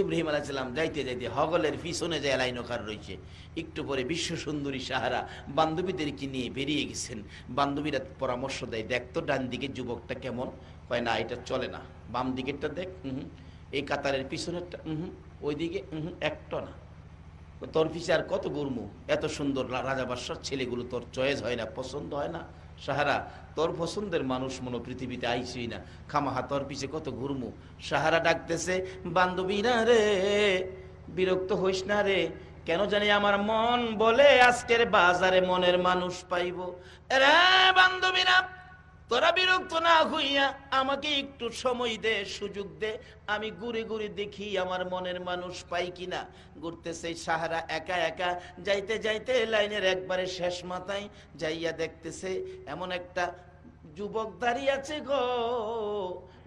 ইব্রাহিম আলাহিসাল্লাম যাইতে যাইতে হগলের পিছনে যে লাইনকার রয়েছে একটু পরে বিশ্ব সুন্দরী সাহারা বান্ধবীদেরকে নিয়ে বেরিয়ে গেছেন বান্ধবীরা পরামর্শ দেয় দেখ তো ডান দিকে যুবকটা কেমন কয় না এটা চলে না বাম দিকেরটা দেখ হুম এই কাতারের পিছনেরটা হুম ওইদিকে হুম একটা না তোর পিছিয়ে আর কত গুরমু এত সুন্দর রাজাবাসার ছেলেগুলো তোর চয়েস হয় না পছন্দ হয় না সাহারা তোর পছন্দের মানুষ মনো পৃথিবীতে আইসই না খামাহা তোর পিছে কত ঘুরমু সাহারা ডাকতেছে বান্ধবী না রে বিরক্ত হইস না রে কেন জানি আমার মন বলে আজকের বাজারে মনের মানুষ পাইব রে বান্ধবী না তোরা বিরক্ত না হইয়া আমাকে একটু সময় দে সুযোগ দে আমি ঘুরে ঘুরে দেখি আমার মনের মানুষ পাই কিনা ঘুরতে সেই সাহারা একা একা যাইতে যাইতে লাইনের একবারে শেষ মাথায় যাইয়া দেখতেছে এমন একটা যুবক দাঁড়িয়ে আছে গো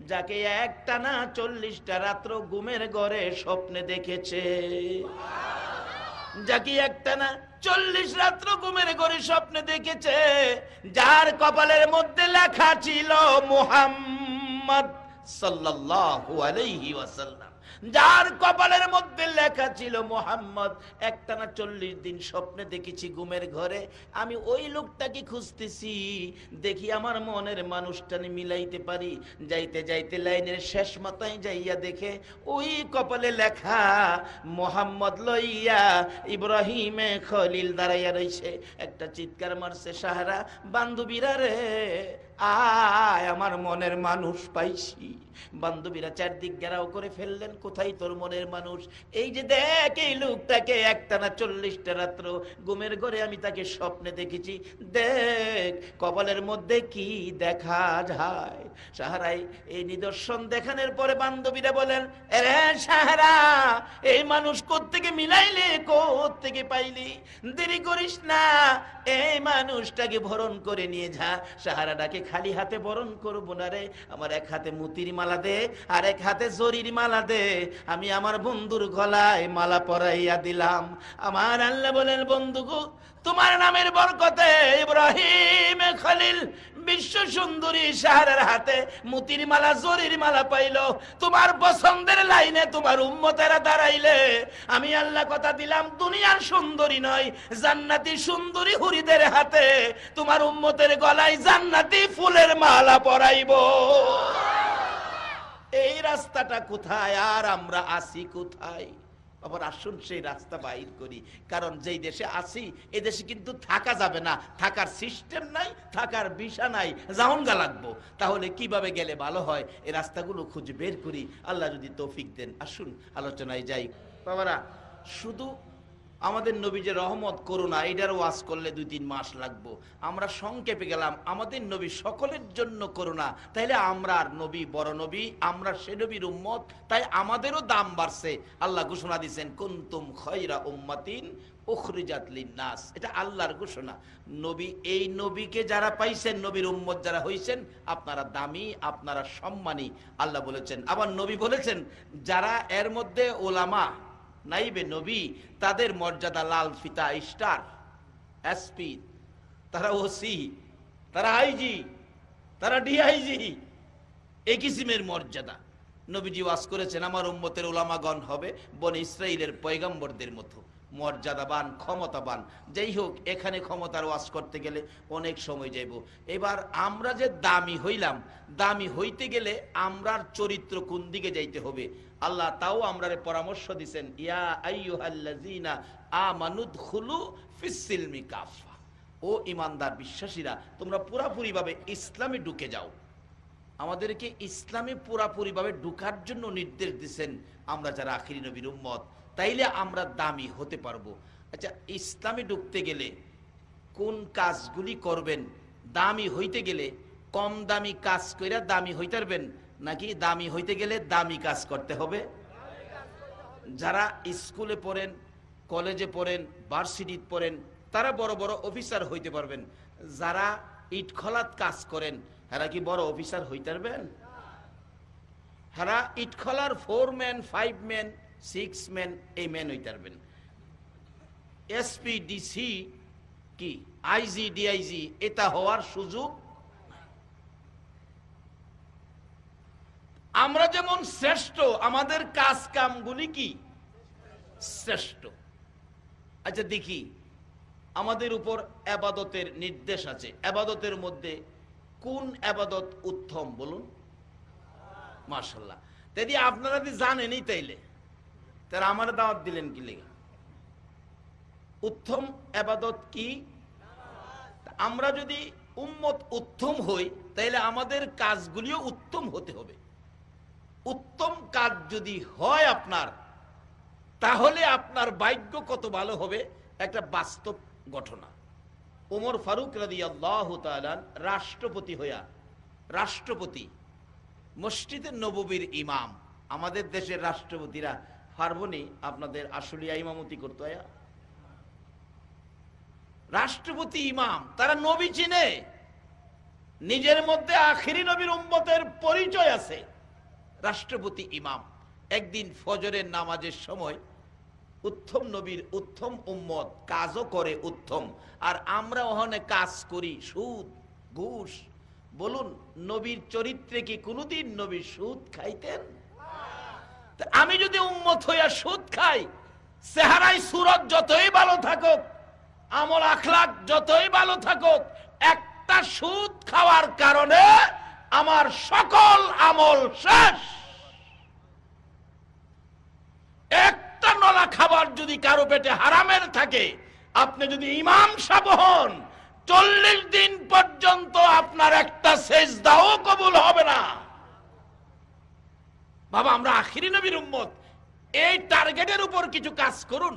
যাকে একটা না চল্লিশটা রাত্র ঘুমের ঘরে স্বপ্নে দেখেছে যাকে না চল্লিশ রাত্র ঘুমের ঘরে স্বপ্নে দেখেছে যার কপালের মধ্যে লেখা ছিল মোহাম্মদ সাল্লাল্লাহু আলাইহি ওয়াসাল্লাম যার কপালের মধ্যে লেখা ছিল মোহাম্মদ একটানা চল্লিশ দিন স্বপ্নে দেখেছি গুমের ঘরে আমি ওই লোকটাকে খুঁজতেছি দেখি আমার মনের মানুষটা মিলাইতে পারি যাইতে যাইতে লাইনের শেষ মাথায় যাইয়া দেখে ওই কপালে লেখা মোহাম্মদ লইয়া ইব্রাহিমে খলিল দাঁড়াইয়া রয়েছে একটা চিৎকার মারছে সাহারা বান্ধবীরা রে আয় আমার মনের মানুষ পাইছি বান্ধবীরা চারদিক গেরাও করে ফেললেন কোথায় তোর মনের মানুষ এই যে দেখ এই লোকটাকে একটানা চল্লিশটা রাত্র গুমের ঘরে আমি তাকে স্বপ্নে দেখেছি দেখ কপালের মধ্যে কি দেখা যায় সাহারাই এই নিদর্শন দেখানোর পরে বান্ধবীরা বলেন এ সাহারা এই মানুষ কোথেকে মিলাইলে কোথেকে পাইলি দেরি করিস না এই মানুষটাকে ভরণ করে নিয়ে যা সাহারা ডাকে খালি হাতে বরণ করবো না রে আমার এক হাতে মুতির মালা দে আর এক হাতে জরির মালা দে আমি আমার বন্ধুর গলায় মালা পরাইয়া দিলাম আমার আল্লাহ বলেন বন্ধু গো তোমার নামের বরকতে ইব্রাহিম খলিল বিশ্ব সুন্দরী সাহারের হাতে মুতির মালা জরির মালা পাইল তোমার পছন্দের লাইনে তোমার উম্মতেরা দাঁড়াইলে আমি আল্লাহ কথা দিলাম দুনিয়ার সুন্দরী নয় জান্নাতি সুন্দরী হুরিদের হাতে তোমার উম্মতের গলায় জান্নাতি ফুলের মালা পরাইব এই রাস্তাটা কোথায় আর আমরা আসি কোথায় আবার আসুন সেই রাস্তা বাইর করি কারণ যেই দেশে আছি এ দেশে কিন্তু থাকা যাবে না থাকার সিস্টেম নাই থাকার বিষা নাই জাহনগা লাগবো তাহলে কিভাবে গেলে ভালো হয় এই রাস্তাগুলো খুঁজে বের করি আল্লাহ যদি তৌফিক দেন আসুন আলোচনায় যাই বাবারা শুধু আমাদের নবী যে রহমত করোনা এটার ওয়াজ করলে দুই তিন মাস লাগবো আমরা সংক্ষেপে গেলাম আমাদের নবী সকলের জন্য করুণা তাইলে আমরা আর নবী বড় নবী আমরা সে নবীর উম্মত তাই আমাদেরও দাম বাড়ছে আল্লাহ ঘোষণা দিচ্ছেন কুন্তুম খয়রা উম্মাতিন নাস এটা আল্লাহর ঘোষণা নবী এই নবীকে যারা পাইছেন নবীর উম্মত যারা হইছেন আপনারা দামি আপনারা সম্মানী আল্লাহ বলেছেন আবার নবী বলেছেন যারা এর মধ্যে ওলামা নাইবে নবী তাদের মর্যাদা লাল ফিতা স্টার এসপি তারা ওসি তারা আইজি তারা ডিআইজি এই কিসিমের মর্যাদা নবীজি ওয়াস করেছেন আমার উম্মতের ওলামাগণ হবে বন ইসরা পৈগম্বরদের মতো মর্যাদাবান ক্ষমতাবান যেই হোক এখানে ক্ষমতার ওয়াজ করতে গেলে অনেক সময় যাইব এবার আমরা যে দামি হইলাম দামি হইতে গেলে আমরার চরিত্র কোন দিকে যাইতে হবে আল্লাহ তাও আমরারে পরামর্শ দিছেন ইয়া কাফা ও ইমানদার বিশ্বাসীরা তোমরা পুরাপুরিভাবে ইসলামে ঢুকে যাও আমাদেরকে ইসলামে পুরাপুরিভাবে ঢুকার জন্য নির্দেশ দিছেন আমরা যারা আখিরি নবীর উম্মত তাইলে আমরা দামি হতে পারবো আচ্ছা ইসলামে ঢুকতে গেলে কোন কাজগুলি করবেন দামি হইতে গেলে কম দামি কাজ করে দামি হইতে পারবেন নাকি দামি হইতে গেলে দামি কাজ করতে হবে যারা স্কুলে পড়েন কলেজে পড়েন ভার্সিটি পড়েন তারা বড় বড় অফিসার হইতে পারবেন যারা ইটখলাত কাজ করেন এরা কি বড় অফিসার হইতে পারবেন এরা হ্যাঁ, ইটখলার four man five man six man এই ম্যান হইতে পারবেন এসপিডিসি কি আইজি ডিআইজি এটা হওয়ার সুযোগ আমরা যেমন শ্রেষ্ঠ আমাদের কাজ কামগুলি কি শ্রেষ্ঠ আচ্ছা দেখি আমাদের উপর আবাদতের নির্দেশ আছে আবাদতের মধ্যে কোন আবাদত উত্তম বলুন মার্শাল্লাহ তাই আপনারা যদি জানেনই তাইলে তারা আমার দাওয়াত দিলেন কি লেগে উত্তম আবাদত কি আমরা যদি উম্মত উত্তম হই তাহলে আমাদের কাজগুলিও উত্তম হতে হবে উত্তম কাজ যদি হয় আপনার তাহলে আপনার ভাগ্য কত ভালো হবে একটা বাস্তব ঘটনা ওমর ফারুক রাদি রাষ্ট্রপতি হইয়া রাষ্ট্রপতি মসজিদের নববীর ইমাম আমাদের দেশের রাষ্ট্রপতিরা পারবনি আপনাদের আসলে ইমামতি করতো রাষ্ট্রপতি ইমাম তারা নবী চিনে নিজের মধ্যে আখিরি নবীর উম্মতের পরিচয় আছে রাষ্ট্রপতি ইমাম একদিন ফজরের নামাজের সময় উত্তম নবীর উত্তম উম্মত কাজও করে উত্তম আর আমরা ওখানে কাজ করি সুদ ঘুষ বলুন নবীর চরিত্রে কি কোনোদিন নবী সুদ খাইতেন আমি যদি উম্মত হইয়া সুদ খাই চেহারায় সুরত যতই ভালো থাকুক আমল আখলাক যতই ভালো থাকুক একটা সুদ খাওয়ার কারণে আমার সকল আমল শেষ একটা নলা খাবার যদি কারো পেটে হারামের থাকে আপনি যদি ইমাম সাহ হন চল্লিশ দিন পর্যন্ত আপনার একটা শেষ দাও কবুল হবে না বাবা আমরা আখিরি নবীর উম্মত এই টার্গেটের উপর কিছু কাজ করুন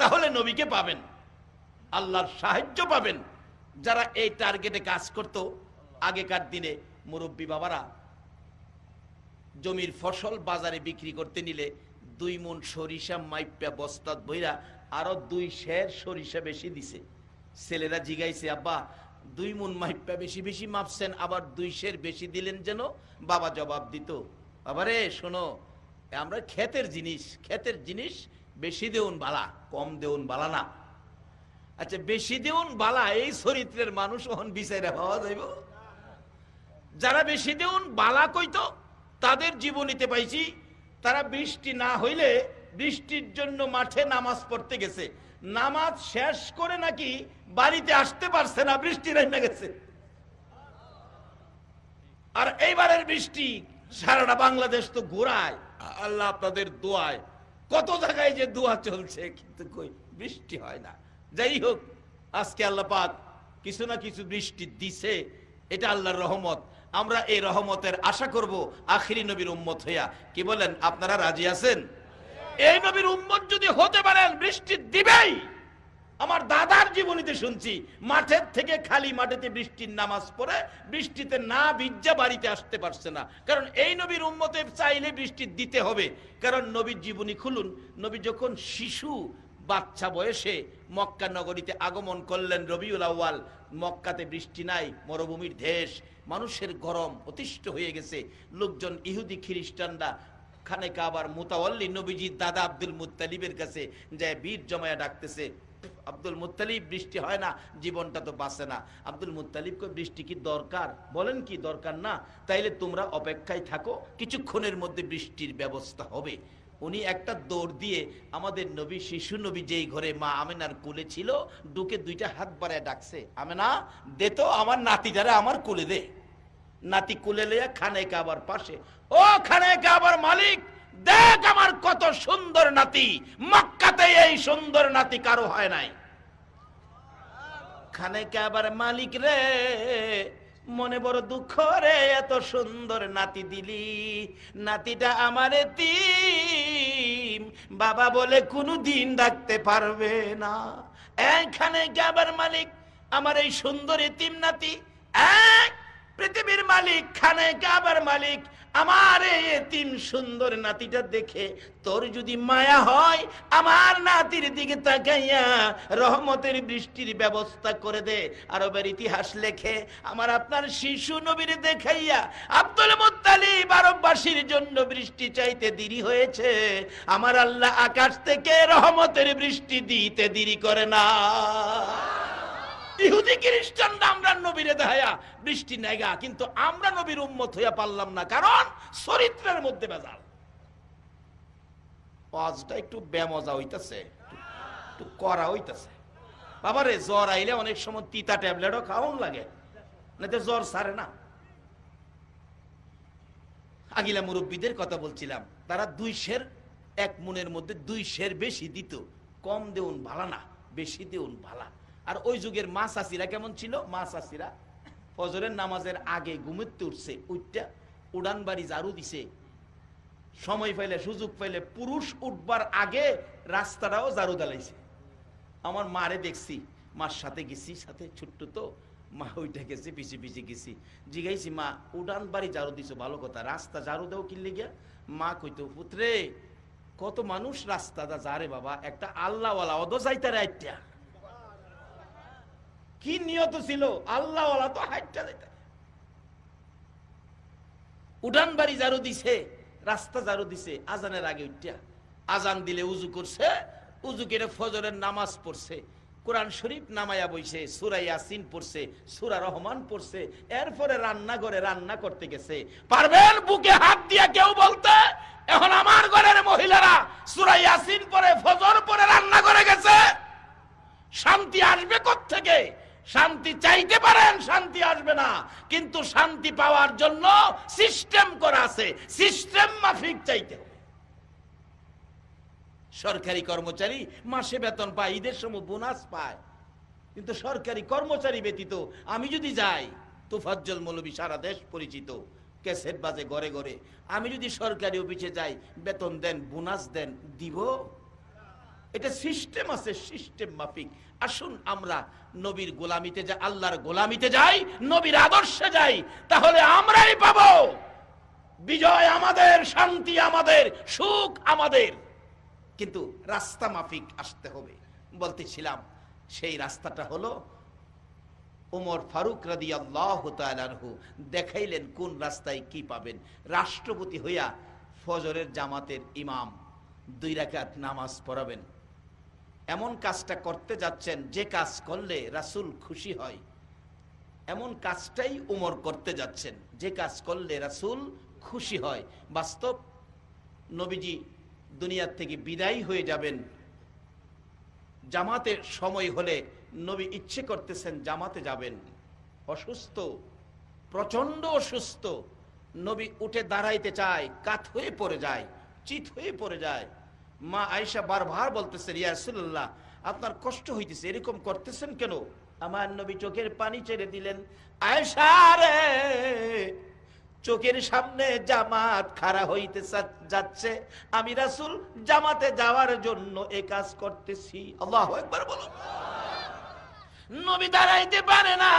তাহলে নবীকে পাবেন আল্লাহর সাহায্য পাবেন যারা এই টার্গেটে কাজ করত আগেকার দিনে মুরব্বী বাবারা জমির ফসল বাজারে বিক্রি করতে নিলে দুই মন সরিষা মাইপা বস্তাদ বইরা আরো দুই শের সরিষা বেশি দিছে ছেলেরা জিগাইছে আব্বা দুই মন মাইপা বেশি বেশি মাপছেন আবার দুই শের বেশি দিলেন যেন বাবা জবাব দিত বাবারে শোনো আমরা ক্ষেতের জিনিস ক্ষেতের জিনিস বেশি দেউন বালা কম দেউন বালা না আচ্ছা বেশি দেউন বালা এই চরিত্রের মানুষ হন বিচারে পাওয়া যাইব যারা বেশি দেউন বালা কইতো তাদের জীবনীতে পাইছি তারা বৃষ্টি না হইলে বৃষ্টির জন্য মাঠে নামাজ পড়তে গেছে নামাজ শেষ করে নাকি বাড়িতে আসতে পারছে না বৃষ্টি নেমে গেছে আর এইবারের বৃষ্টি সারাটা বাংলাদেশ তো ঘোরায় আল্লাহ আপনাদের দোয়ায় কত জায়গায় যে দোয়া চলছে কিন্তু কই বৃষ্টি হয় না যাই হোক আজকে আল্লাহ পাক কিছু না কিছু বৃষ্টি দিছে এটা আল্লাহর রহমত আমরা এই রহমতের আশা করব আখিরি নবীর উম্মত হইয়া কি বলেন আপনারা রাজি আছেন এই নবীর উম্মত যদি হতে পারেন বৃষ্টি দিবেই আমার দাদার জীবনীতে শুনছি মাঠের থেকে খালি মাঠেতে বৃষ্টির নামাজ পড়ে বৃষ্টিতে না ভিজ্জা বাড়িতে আসতে পারছে না কারণ এই নবীর উন্মতে চাইলে বৃষ্টি দিতে হবে কারণ নবীর জীবনী খুলুন নবী যখন শিশু বাচ্চা বয়সে মক্কা নগরীতে আগমন করলেন রবিউল আউ্য়াল মক্কাতে বৃষ্টি নাই মরুভূমির দেশ মানুষের গরম অতিষ্ঠ হয়ে গেছে লোকজন ইহুদি খ্রিস্টানরা খানে কাবার মোতাওয়াল্লি নবীজির দাদা আব্দুল মুতালিবের কাছে যায় বীর জমায়া ডাকতেছে আব্দুল মুতালিব বৃষ্টি হয় না জীবনটা তো বাঁচে না আব্দুল মুতালিবকে বৃষ্টি কি দরকার বলেন কি দরকার না তাইলে তোমরা অপেক্ষায় থাকো কিছুক্ষণের মধ্যে বৃষ্টির ব্যবস্থা হবে উনি একটা দৌড় দিয়ে আমাদের নবী শিশু নবী যেই ঘরে মা আমেনার কুলে ছিল ডুকে দুইটা হাত বাড়ায় ডাকছে আমেনা দে তো আমার নাতি যারা আমার কুলে দে নাতি কুলে লইয়া খানে কাবার পাশে ও খানে কাবার মালিক দেখ আমার কত সুন্দর নাতি মক্কাতে এই সুন্দর নাতি কারো হয় নাই খানেকে আবার মালিক রে মনে বড় দুঃখ রে এত সুন্দর নাতি দিলি নাতিটা আমার তিম বাবা বলে কোনো দিন ডাকতে পারবে না এখানে আবার মালিক আমার এই সুন্দর এতিম নাতি এক পৃথিবীর মালিক খানে কাবার মালিক আমার তিন সুন্দর নাতিটা দেখে তোর যদি মায়া হয় আমার নাতির দিকে তাকাইয়া রহমতের বৃষ্টির ব্যবস্থা করে দে আরবের ইতিহাস লেখে আমার আপনার শিশু নবীর দেখাইয়া আব্দুল মুতালিব আরববাসীর জন্য বৃষ্টি চাইতে দেরি হয়েছে আমার আল্লাহ আকাশ থেকে রহমতের বৃষ্টি দিতে দেরি করে না ইহুদি খ্রিস্টানরা আমরা নবীরে দেখায়া বৃষ্টি নেগা কিন্তু আমরা নবীর উম্মত হইয়া পারলাম না কারণ চরিত্রের মধ্যে বেজাল আজটা একটু বেমজা হইতাছে একটু করা হইতাছে রে জ্বর আইলে অনেক সময় তিতা ট্যাবলেটও খাওয়ান লাগে না জ্বর সারে না আগিলা মুরব্বীদের কথা বলছিলাম তারা দুই শের এক মনের মধ্যে দুই শের বেশি দিত কম দেউন ভালা না বেশি দেউন ভালা আর ওই যুগের মা চাষিরা কেমন ছিল মা চাষিরা ফজরের নামাজের আগে ঘুমোতে উঠছে উঠটা উড়ান বাড়ি জারু দিছে সময় পাইলে সুযোগ পাইলে পুরুষ উঠবার আগে রাস্তাটাও জারু দালাইছে আমার মারে দেখছি মার সাথে গেছি সাথে ছোট্ট তো মা ওইটা গেছে পিছিয়ে পিছিয়ে গেছি জিগাইছি মা উড়ান বাড়ি জারু দিছো ভালো কথা রাস্তা জারু দাও কিনলে গিয়া মা কইতো পুত্রে কত মানুষ রাস্তাটা যারে বাবা একটা আল্লাহওয়ালা অদ যাইতারে একটা কি নিয়ত ছিল আল্লাহ তো হাইটটা যেত উডান বাড়ি জারু দিছে রাস্তা জারু দিছে আজানের আগে উঠিয়া আজান দিলে উজু করছে উজু কেটে ফজরের নামাজ পড়ছে কোরআন শরীফ নামাইয়া বইছে সুরাই ইয়াসিন পড়ছে সুরা রহমান পড়ছে এরপরে রান্না ঘরে রান্না করতে গেছে পারবেন বুকে হাত দিয়ে কেউ বলতে এখন আমার ঘরের মহিলারা সুরাই ইয়াসিন পরে ফজর পরে রান্না করে গেছে শান্তি আসবে থেকে শান্তি চাইতে পারেন শান্তি আসবে না কিন্তু শান্তি পাওয়ার জন্য সিস্টেম করা আছে সিস্টেম মাফিক চাইতে হবে সরকারি কর্মচারী মাসে বেতন পায় ঈদের সময় বোনাস পায় কিন্তু সরকারি কর্মচারী ব্যতীত আমি যদি যাই তোফাজ্জল মৌলবী সারা দেশ পরিচিত ক্যাসেট বাজে ঘরে ঘরে আমি যদি সরকারি অফিসে যাই বেতন দেন বোনাস দেন দিব এটা সিস্টেম আছে সিস্টেম মাফিক আসুন আমরা নবীর গোলামিতে যাই আল্লাহর গোলামিতে যাই নবীর আদর্শে যাই তাহলে আমরাই পাব বিজয় আমাদের শান্তি আমাদের সুখ আমাদের কিন্তু রাস্তা মাফিক আসতে হবে বলতেছিলাম সেই রাস্তাটা হলো ওমর ফারুক রাদি আল্লাহ দেখাইলেন কোন রাস্তায় কি পাবেন রাষ্ট্রপতি হইয়া ফজরের জামাতের ইমাম দুই রাকাত নামাজ পড়াবেন এমন কাজটা করতে যাচ্ছেন যে কাজ করলে রাসুল খুশি হয় এমন কাজটাই উমর করতে যাচ্ছেন যে কাজ করলে রাসুল খুশি হয় বাস্তব নবীজি দুনিয়ার থেকে বিদায় হয়ে যাবেন জামাতে সময় হলে নবী ইচ্ছে করতেছেন জামাতে যাবেন অসুস্থ প্রচণ্ড অসুস্থ নবী উঠে দাঁড়াইতে চায় কাত হয়ে পড়ে যায় চিত হয়ে পড়ে যায় মা আয়সা বারবার বলতেছে রিয়াসুল্লাহ আপনার কষ্ট হইতেছে এরকম করতেছেন কেন আমার নবী চোখের পানি ছেড়ে দিলেন আয়সা রে চোখের সামনে জামাত খাড়া হইতে যাচ্ছে আমি রাসুল জামাতে যাওয়ার জন্য এ কাজ করতেছি আল্লাহ একবার বলো নবী দাঁড়াইতে পারে না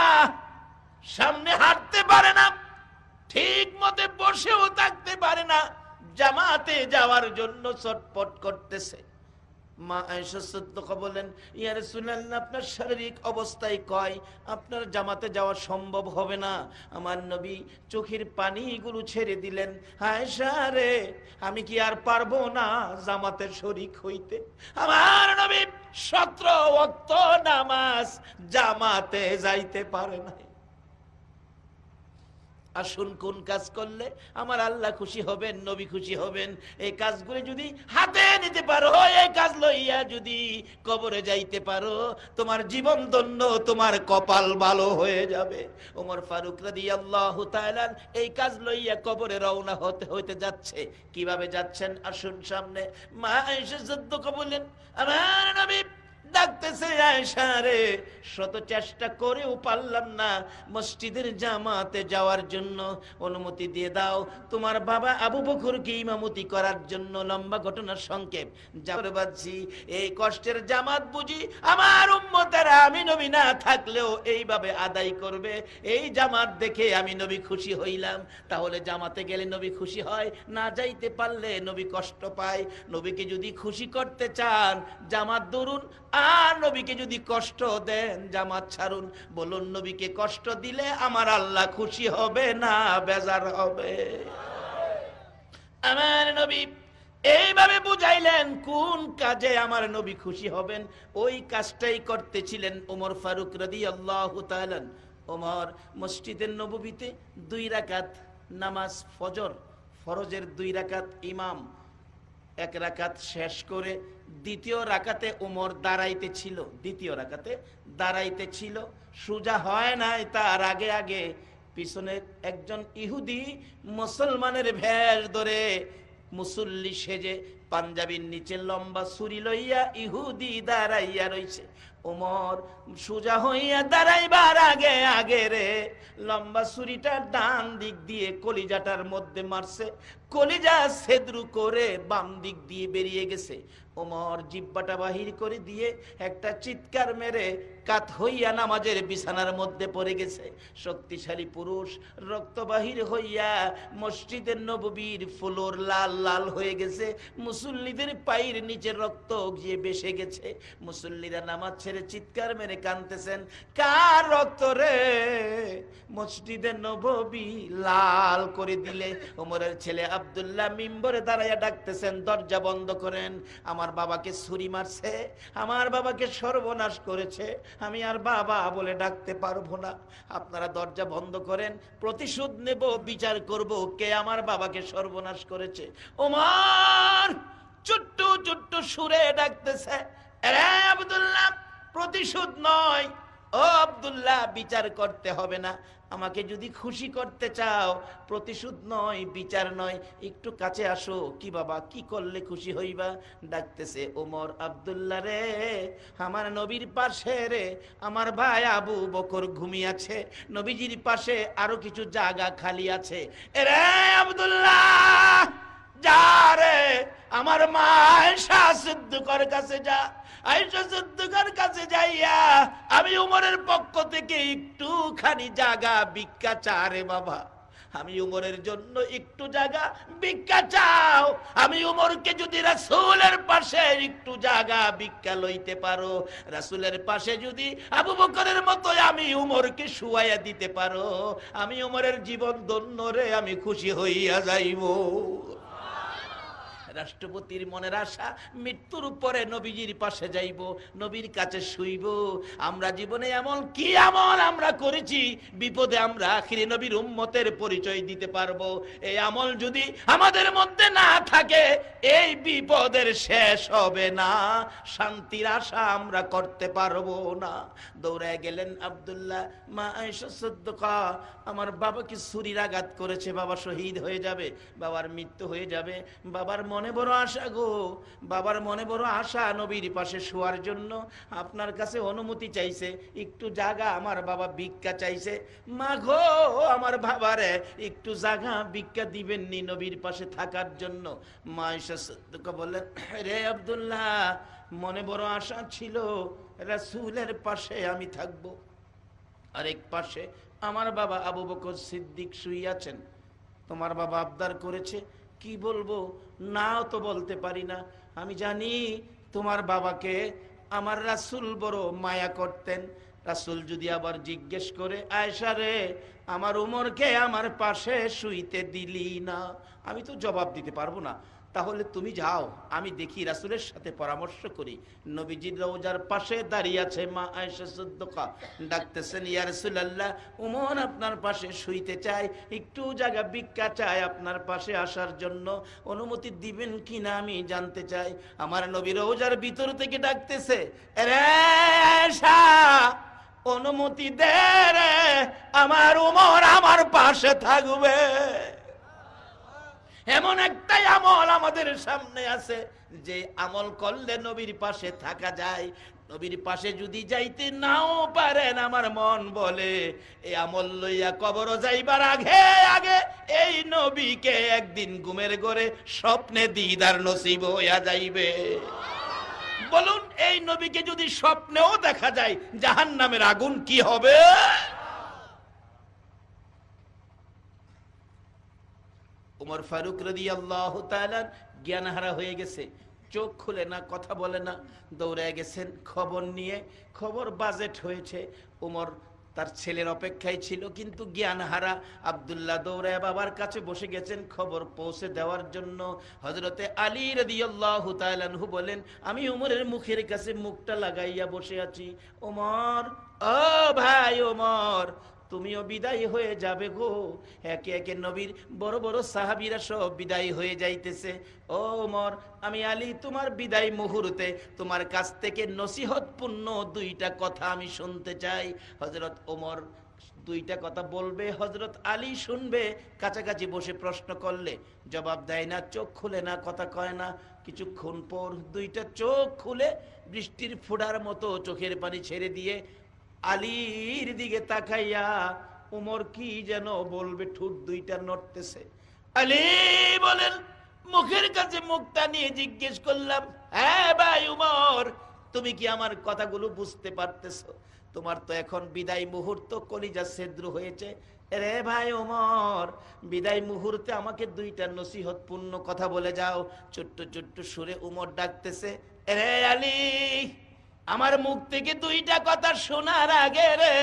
সামনে হাঁটতে পারে না ঠিক মতে বসেও থাকতে পারে না জামাতে যাওয়ার জন্য ছটপট করতেছে আপনার শারীরিক অবস্থায় কয় আপনার জামাতে যাওয়া সম্ভব হবে না আমার নবী চোখের পানিগুলো ছেড়ে দিলেন আয়সা রে আমি কি আর পারবো না জামাতের শরিক হইতে আমার নবী সত্র নামাজ জামাতে যাইতে পারে না আসুন কোন কাজ করলে আমার আল্লাহ খুশি হবেন নবী খুশি হবেন এই কাজগুলি যদি হাতে নিতে পারো এই কাজ লইয়া যদি কবরে যাইতে পারো তোমার জীবন দন্য তোমার কপাল ভালো হয়ে যাবে ওমর ফারুক রাদি আল্লাহ তাইলান এই কাজ লইয়া কবরে রওনা হতে হইতে যাচ্ছে কিভাবে যাচ্ছেন আসুন সামনে মা এসে যুদ্ধ কবলেন আমার নবী ডাকতেছে আয়সারে শত চেষ্টা করেও পারলাম না মসজিদের জামাতে যাওয়ার জন্য অনুমতি দিয়ে দাও তোমার বাবা আবু বকুরকে ইমামতি করার জন্য লম্বা ঘটনার সংক্ষেপ যাবার এই কষ্টের জামাত বুঝি আমার আমি নবী না থাকলেও এইভাবে আদায় করবে এই জামাত দেখে আমি নবী খুশি হইলাম তাহলে জামাতে গেলে নবী খুশি হয় না যাইতে পারলে নবী কষ্ট পায় নবীকে যদি খুশি করতে চান জামাত দরুন নবীকে যদি কষ্ট দেন জামাত ছাড়ুন বলুন নবীকে কষ্ট দিলে আমার আল্লাহ খুশি হবে না বেজার হবে আমার নবী এইভাবে বুঝাইলেন কোন কাজে আমার নবী খুশি হবেন ওই কাজটাই করতেছিলেন ওমর ফারুক রদি আল্লাহ ওমর মসজিদের নবীতে দুই রাকাত নামাজ ফজর ফরজের দুই রাকাত ইমাম এক রাকাত শেষ করে দ্বিতীয় রাকাতে উমর দাঁড়াইতে ছিল দ্বিতীয় রাকাতে দাঁড়াইতে ছিল সোজা হয় নাই তার আগে আগে পিছনে একজন ইহুদি মুসলমানের ভেষ ধরে মুসল্লি সেজে পাঞ্জাবির নিচে লম্বা সুরি লইয়া ইহুদি দাঁড়াইয়া রইছে ওমর সোজা হইয়া দাঁড়াইবার আগে আগে রে লম্বা ছুরিটার ডান দিক দিয়ে কলিজাটার মধ্যে মারছে কলিজা সেদ্রু করে বাম দিক দিয়ে বেরিয়ে গেছে ওমর জিব্বাটা বাহির করে দিয়ে একটা চিৎকার মেরে কাত হইয়া নামাজের বিছানার মধ্যে পড়ে গেছে শক্তিশালী পুরুষ রক্ত বাহির হইয়া মসজিদের নববীর ফ্লোর লাল লাল হয়ে গেছে মুসল্লিদের পায়ের নিচে রক্ত গিয়ে বেসে গেছে মুসল্লিরা নামাজ মেরে চিৎকার মেরে কানতেছেন কার রক্ত রে মসজিদে নবী লাল করে দিলে ওমরের ছেলে আবদুল্লাহ মিম্বরে দাঁড়াইয়া ডাকতেছেন দরজা বন্ধ করেন আমার বাবাকে ছুরি মারছে আমার বাবাকে সর্বনাশ করেছে আমি আর বাবা বলে ডাকতে পারবো না আপনারা দরজা বন্ধ করেন প্রতিশোধ নেব বিচার করব কে আমার বাবাকে সর্বনাশ করেছে ওমার চুট্টু চুট্টু সুরে ডাকতেছে আব্দুল্লাহ প্রতিশোধ নয় ও আবদুল্লাহ বিচার করতে হবে না আমাকে যদি খুশি করতে চাও প্রতিশোধ নয় বিচার নয় একটু কাছে আসো কি বাবা কি করলে খুশি হইবা ডাকতেছে ওমর আবদুল্লা রে আমার নবীর পাশে রে আমার ভাই আবু বকর ঘুমিয়াছে নবীজির পাশে আরো কিছু জায়গা খালি আছে এরে আবদুল্লাহ যা রে আমার মা শাহ সিদ্ধুকর কাছে যা আয়সা কাছে যাইয়া আমি উমরের পক্ষ থেকে একটুখানি জাগা ভিক্ষা চা রে বাবা আমি উমরের জন্য একটু জায়গা ভিক্ষা চাও আমি উমরকে যদি রাসুলের পাশে একটু জায়গা ভিক্ষা লইতে পারো রাসুলের পাশে যদি আবু বকরের মতো আমি উমরকে শুয়াইয়া দিতে পারো আমি উমরের জীবন দন্য রে আমি খুশি হইয়া যাইব রাষ্ট্রপতির মনের আশা মৃত্যুর উপরে নবীজির পাশে যাইব নবীর কাছে শুইব আমরা জীবনে এমন কি আমল আমরা করেছি বিপদে আমরা আখিরে নবীর উম্মতের পরিচয় দিতে পারব এই আমল যদি আমাদের মধ্যে না থাকে এই বিপদের শেষ হবে না শান্তির আশা আমরা করতে পারবো না দৌড়ায় গেলেন আবদুল্লাহ মা আয়সা আমার বাবাকে সুরির আঘাত করেছে বাবা শহীদ হয়ে যাবে বাবার মৃত্যু হয়ে যাবে বাবার মনে মনে বড় আশা গো বাবার মনে বড় আশা নবীর পাশে শোয়ার জন্য আপনার কাছে অনুমতি চাইছে একটু জাগা আমার বাবা ভিক্ষা চাইছে মা গো আমার বাবারে একটু জাগা ভিক্ষা দিবেননি নবীর পাশে থাকার জন্য মা এসে বললেন রে আবদুল্লাহ মনে বড় আশা ছিল রাসুলের পাশে আমি থাকবো আরেক পাশে আমার বাবা আবু বকর সিদ্দিক শুই আছেন তোমার বাবা আবদার করেছে কি বলবো না তো বলতে পারি না আমি জানি তোমার বাবাকে আমার রাসুল বড় মায়া করতেন রাসুল যদি আবার জিজ্ঞেস করে আয়সা রে আমার উমরকে আমার পাশে শুইতে দিলি না আমি তো জবাব দিতে পারবো না তাহলে তুমি যাও আমি দেখি রাসুলের সাথে পরামর্শ করি নবীজির রোজার পাশে দাঁড়িয়ে আছে মা আয়সা ডাকতেছেন ইয়া রসুল আল্লাহ উমন আপনার পাশে শুইতে চাই একটু জায়গা ভিক্ষা চাই আপনার পাশে আসার জন্য অনুমতি দিবেন কি না আমি জানতে চাই আমার নবী রোজার ভিতর থেকে ডাকতেছে অনুমতি দে রে আমার উমর আমার পাশে থাকবে এমন একটাই আমল আমাদের সামনে আছে যে আমল করলে নবীর পাশে থাকা যায় নবীর পাশে যদি যাইতে নাও পারেন আমার মন বলে এ আমল লইয়া কবর যাইবার আগে আগে এই নবীকে একদিন ঘুমের ঘরে স্বপ্নে দিদার নসিব হইয়া যাইবে বলুন এই নবীকে যদি স্বপ্নেও দেখা যায় জাহান নামের আগুন কি হবে ওমর ফারুক রদি আল্লাহ জ্ঞান জ্ঞানহারা হয়ে গেছে চোখ খুলে না কথা বলে না দৌড়ে গেছেন খবর নিয়ে খবর বাজেট হয়েছে ওমর তার ছেলের অপেক্ষায় ছিল কিন্তু জ্ঞান হারা আবদুল্লাহ দৌড়ায় বাবার কাছে বসে গেছেন খবর পৌঁছে দেওয়ার জন্য হজরতে আলী আল্লাহ তালহু বলেন আমি উমরের মুখের কাছে মুখটা লাগাইয়া বসে আছি ওমর ও ভাই ওমর তুমিও বিদায় হয়ে যাবে গো একে একে নবীর বড় বড় সাহাবিরা সব বিদায় হয়ে যাইতেছে ও মর আমি আলী তোমার বিদায় মুহূর্তে তোমার কাছ থেকে নসিহতপূর্ণ দুইটা কথা আমি শুনতে চাই হজরত ওমর দুইটা কথা বলবে হজরত আলী শুনবে কাছাকাছি বসে প্রশ্ন করলে জবাব দেয় না চোখ খুলে না কথা কয় না কিছুক্ষণ পর দুইটা চোখ খুলে বৃষ্টির ফুডার মতো চোখের পানি ছেড়ে দিয়ে আলীর দিকে তাকাইয়া উমর কি যেন বলবে ঠুট দুইটা নড়তেছে আলী বলেন মুখের কাছে মুখটা নিয়ে জিজ্ঞেস করলাম হ্যাঁ ভাই উমর তুমি কি আমার কথাগুলো বুঝতে পারতেছো তোমার তো এখন বিদায় মুহূর্ত কলিজা সেদ্র হয়েছে রে ভাই ওমর বিদায় মুহূর্তে আমাকে দুইটা নসিহত পূর্ণ কথা বলে যাও ছোট্ট ছোট্ট সুরে উমর ডাকতেছে রে আলী আমার মুখ থেকে দুইটা কথা শোনার আগে রে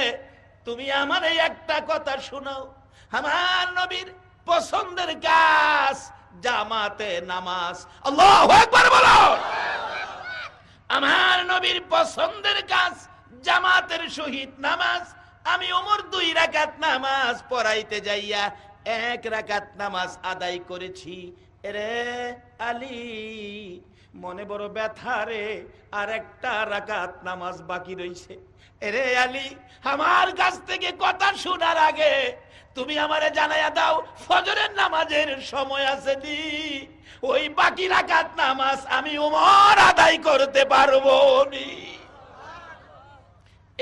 তুমি আমার একটা কথা শোনাও আমার নবীর পছন্দের কাজ জামাতে নামাজ একবার বলো আমার নবীর পছন্দের কাজ জামাতের সহিত নামাজ আমি ওমর দুই রাকাত নামাজ পড়াইতে যাইয়া এক রাকাত নামাজ আদায় করেছি রে আলী মনে বড় ব্যথা রে আর একটা রাকাত নামাজ বাকি রইছে এরে আলী আমার কাছ থেকে কথা শোনার আগে তুমি আমারে জানাইয়া দাও ফজরের নামাজের সময় আছে দি ওই বাকি রাকাত নামাজ আমি ওমর আদায় করতে পারবো নি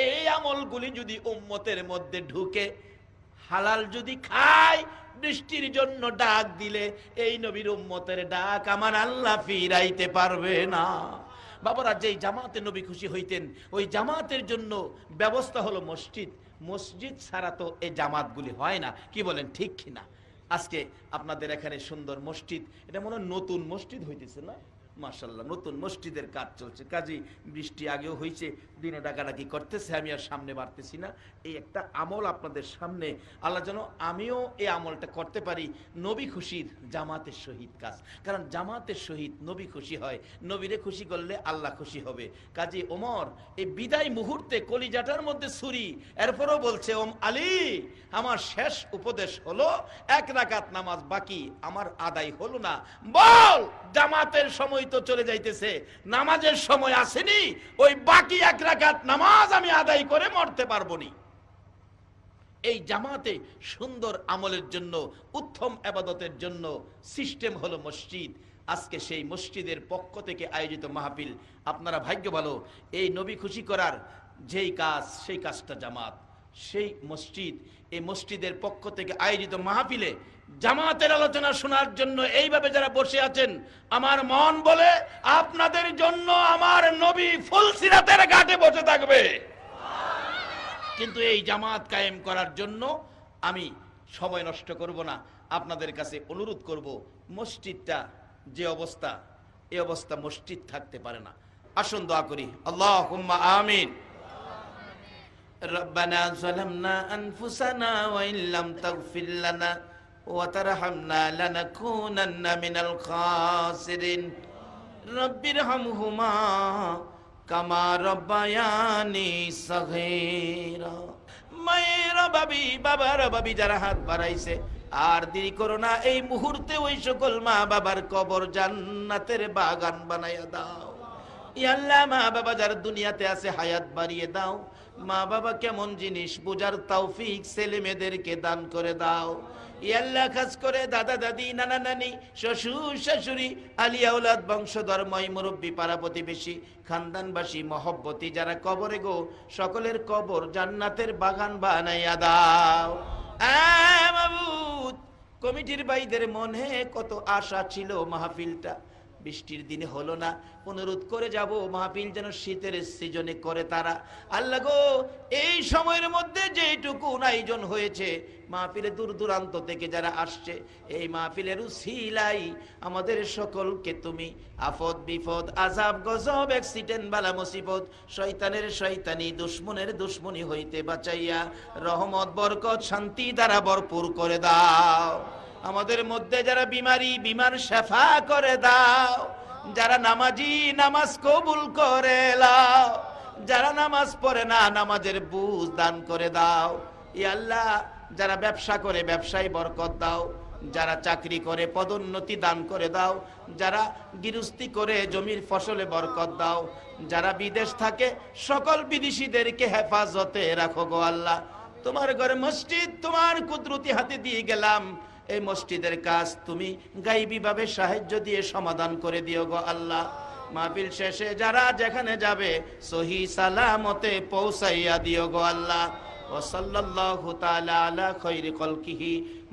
এই আমলগুলি যদি উম্মতের মধ্যে ঢুকে হালাল যদি খায় বৃষ্টির জন্য ডাক দিলে এই নবীর উম্মতের ডাক আমার আল্লাহ ফিরাইতে পারবে না বাবারা যেই জামাতের নবী খুশি হইতেন ওই জামাতের জন্য ব্যবস্থা হলো মসজিদ মসজিদ ছাড়া তো এই জামাতগুলি হয় না কি বলেন ঠিক কিনা আজকে আপনাদের এখানে সুন্দর মসজিদ এটা মনে নতুন মসজিদ হইতেছে না মাসাল্লাহ নতুন মসজিদের কাজ চলছে কাজে বৃষ্টি আগেও হয়েছে দিনে ডাকাডাকি করতেছে আমি আর সামনে বাড়তেছি না এই একটা আমল আপনাদের সামনে আল্লাহ যেন আমিও এই আমলটা করতে পারি নবী খুশির জামাতের শহীদ কাজ কারণ জামাতের শহীদ নবী খুশি হয় নবীরে খুশি করলে আল্লাহ খুশি হবে কাজী ওমর এই বিদায় মুহূর্তে কলিজাটার মধ্যে ছুরি এরপরও বলছে ওম আলী আমার শেষ উপদেশ হলো এক রাকাত নামাজ বাকি আমার আদায় হলো না বল জামাতের সময় তো চলে যাইতেছে নামাজের সময় আসেনি ওই বাকি এক রাখাত নামাজ আমি আদায় করে মরতে পারবো নি এই জামাতে সুন্দর আমলের জন্য উত্তম আবাদতের জন্য সিস্টেম হলো মসজিদ আজকে সেই মসজিদের পক্ষ থেকে আয়োজিত মাহফিল আপনারা ভাগ্য ভালো এই নবী খুশি করার যেই কাজ সেই কাজটা জামাত সেই মসজিদ এই মসজিদের পক্ষ থেকে আয়োজিত মাহফিলে জামাতের আলোচনা শোনার জন্য এইভাবে যারা বসে আছেন আমার মন বলে আপনাদের জন্য আমার নবী ফুল সিরাতের ঘাটে বসে থাকবে কিন্তু এই জামাত কায়েম করার জন্য আমি সময় নষ্ট করব না আপনাদের কাছে অনুরোধ করব মসজিদটা যে অবস্থা এ অবস্থা মসজিদ থাকতে পারে না আসুন দোয়া করি আল্লাহ আমিন ربنا ظلمنا أنفسنا وإن لم تغفر لنا وترحمنا لنكونن من الخاسرين رب ارحمهما كما ربياني صغيرا মায়ের বাবি বাবার বাবি যারা হাত বাড়াইছে আর দেরি করো না এই মুহূর্তে ওই সকল মা বাবার কবর জান্নাতের বাগান বানাইয়া দাও ইয়াল্লা মা বাবা যারা দুনিয়াতে আছে হায়াত বাড়িয়ে দাও মা বাবা কেমন জিনিস বোঝার তৌফিক ছেলে মেয়েদেরকে দান করে দাও ইয়াল্লা খাস করে দাদা দাদি নানা নানি শ্বশুর মুরব্বী পাড়া প্রতিবেশী যারা কবরে গো সকলের কবর জান্নাতের বাগান বানাইয়া দাও কমিটির বাইদের মনে কত আশা ছিল মাহফিলটা বৃষ্টির দিনে হলো না অনুরোধ করে যাব মাহফিল যেন শীতের সিজনে করে তারা আল্লাহ গো এই সময়ের মধ্যে যেটুকু আয়োজন হয়েছে মাহফিলে দূর দূরান্ত থেকে যারা আসছে এই মাহফিলের উসিলাই আমাদের সকলকে তুমি আফদ বিপদ আজাব গজব অ্যাক্সিডেন্ট বালা মুসিবত শয়তানের শয়তানি দুশ্মনের দুশ্মনী হইতে বাঁচাইয়া রহমত বরকত শান্তি দ্বারা ভরপুর করে দাও আমাদের মধ্যে যারা বিমারি বিমার শেফা করে দাও যারা নামাজি নামাজ কবুল করে লাও যারা নামাজ পড়ে না নামাজের বুঝ দান করে দাও ই আল্লাহ যারা ব্যবসা করে ব্যবসায় বরকত দাও যারা চাকরি করে পদোন্নতি দান করে দাও যারা গৃহস্থি করে জমির ফসলে বরকত দাও যারা বিদেশ থাকে সকল বিদেশিদেরকে হেফাজতে রাখো গো আল্লাহ তোমার ঘরে মসজিদ তোমার কুদরতি হাতে দিয়ে গেলাম এই মসজিদের কাজ তুমি গাইবিভাবে সাহায্য দিয়ে সমাধান করে দিও গো আল্লাহ মাহফিল শেষে যারা যেখানে যাবে সহি সালামতে পৌঁছাইয়া দিও গো আল্লাহ وصلى الله تعالى على خير خلقه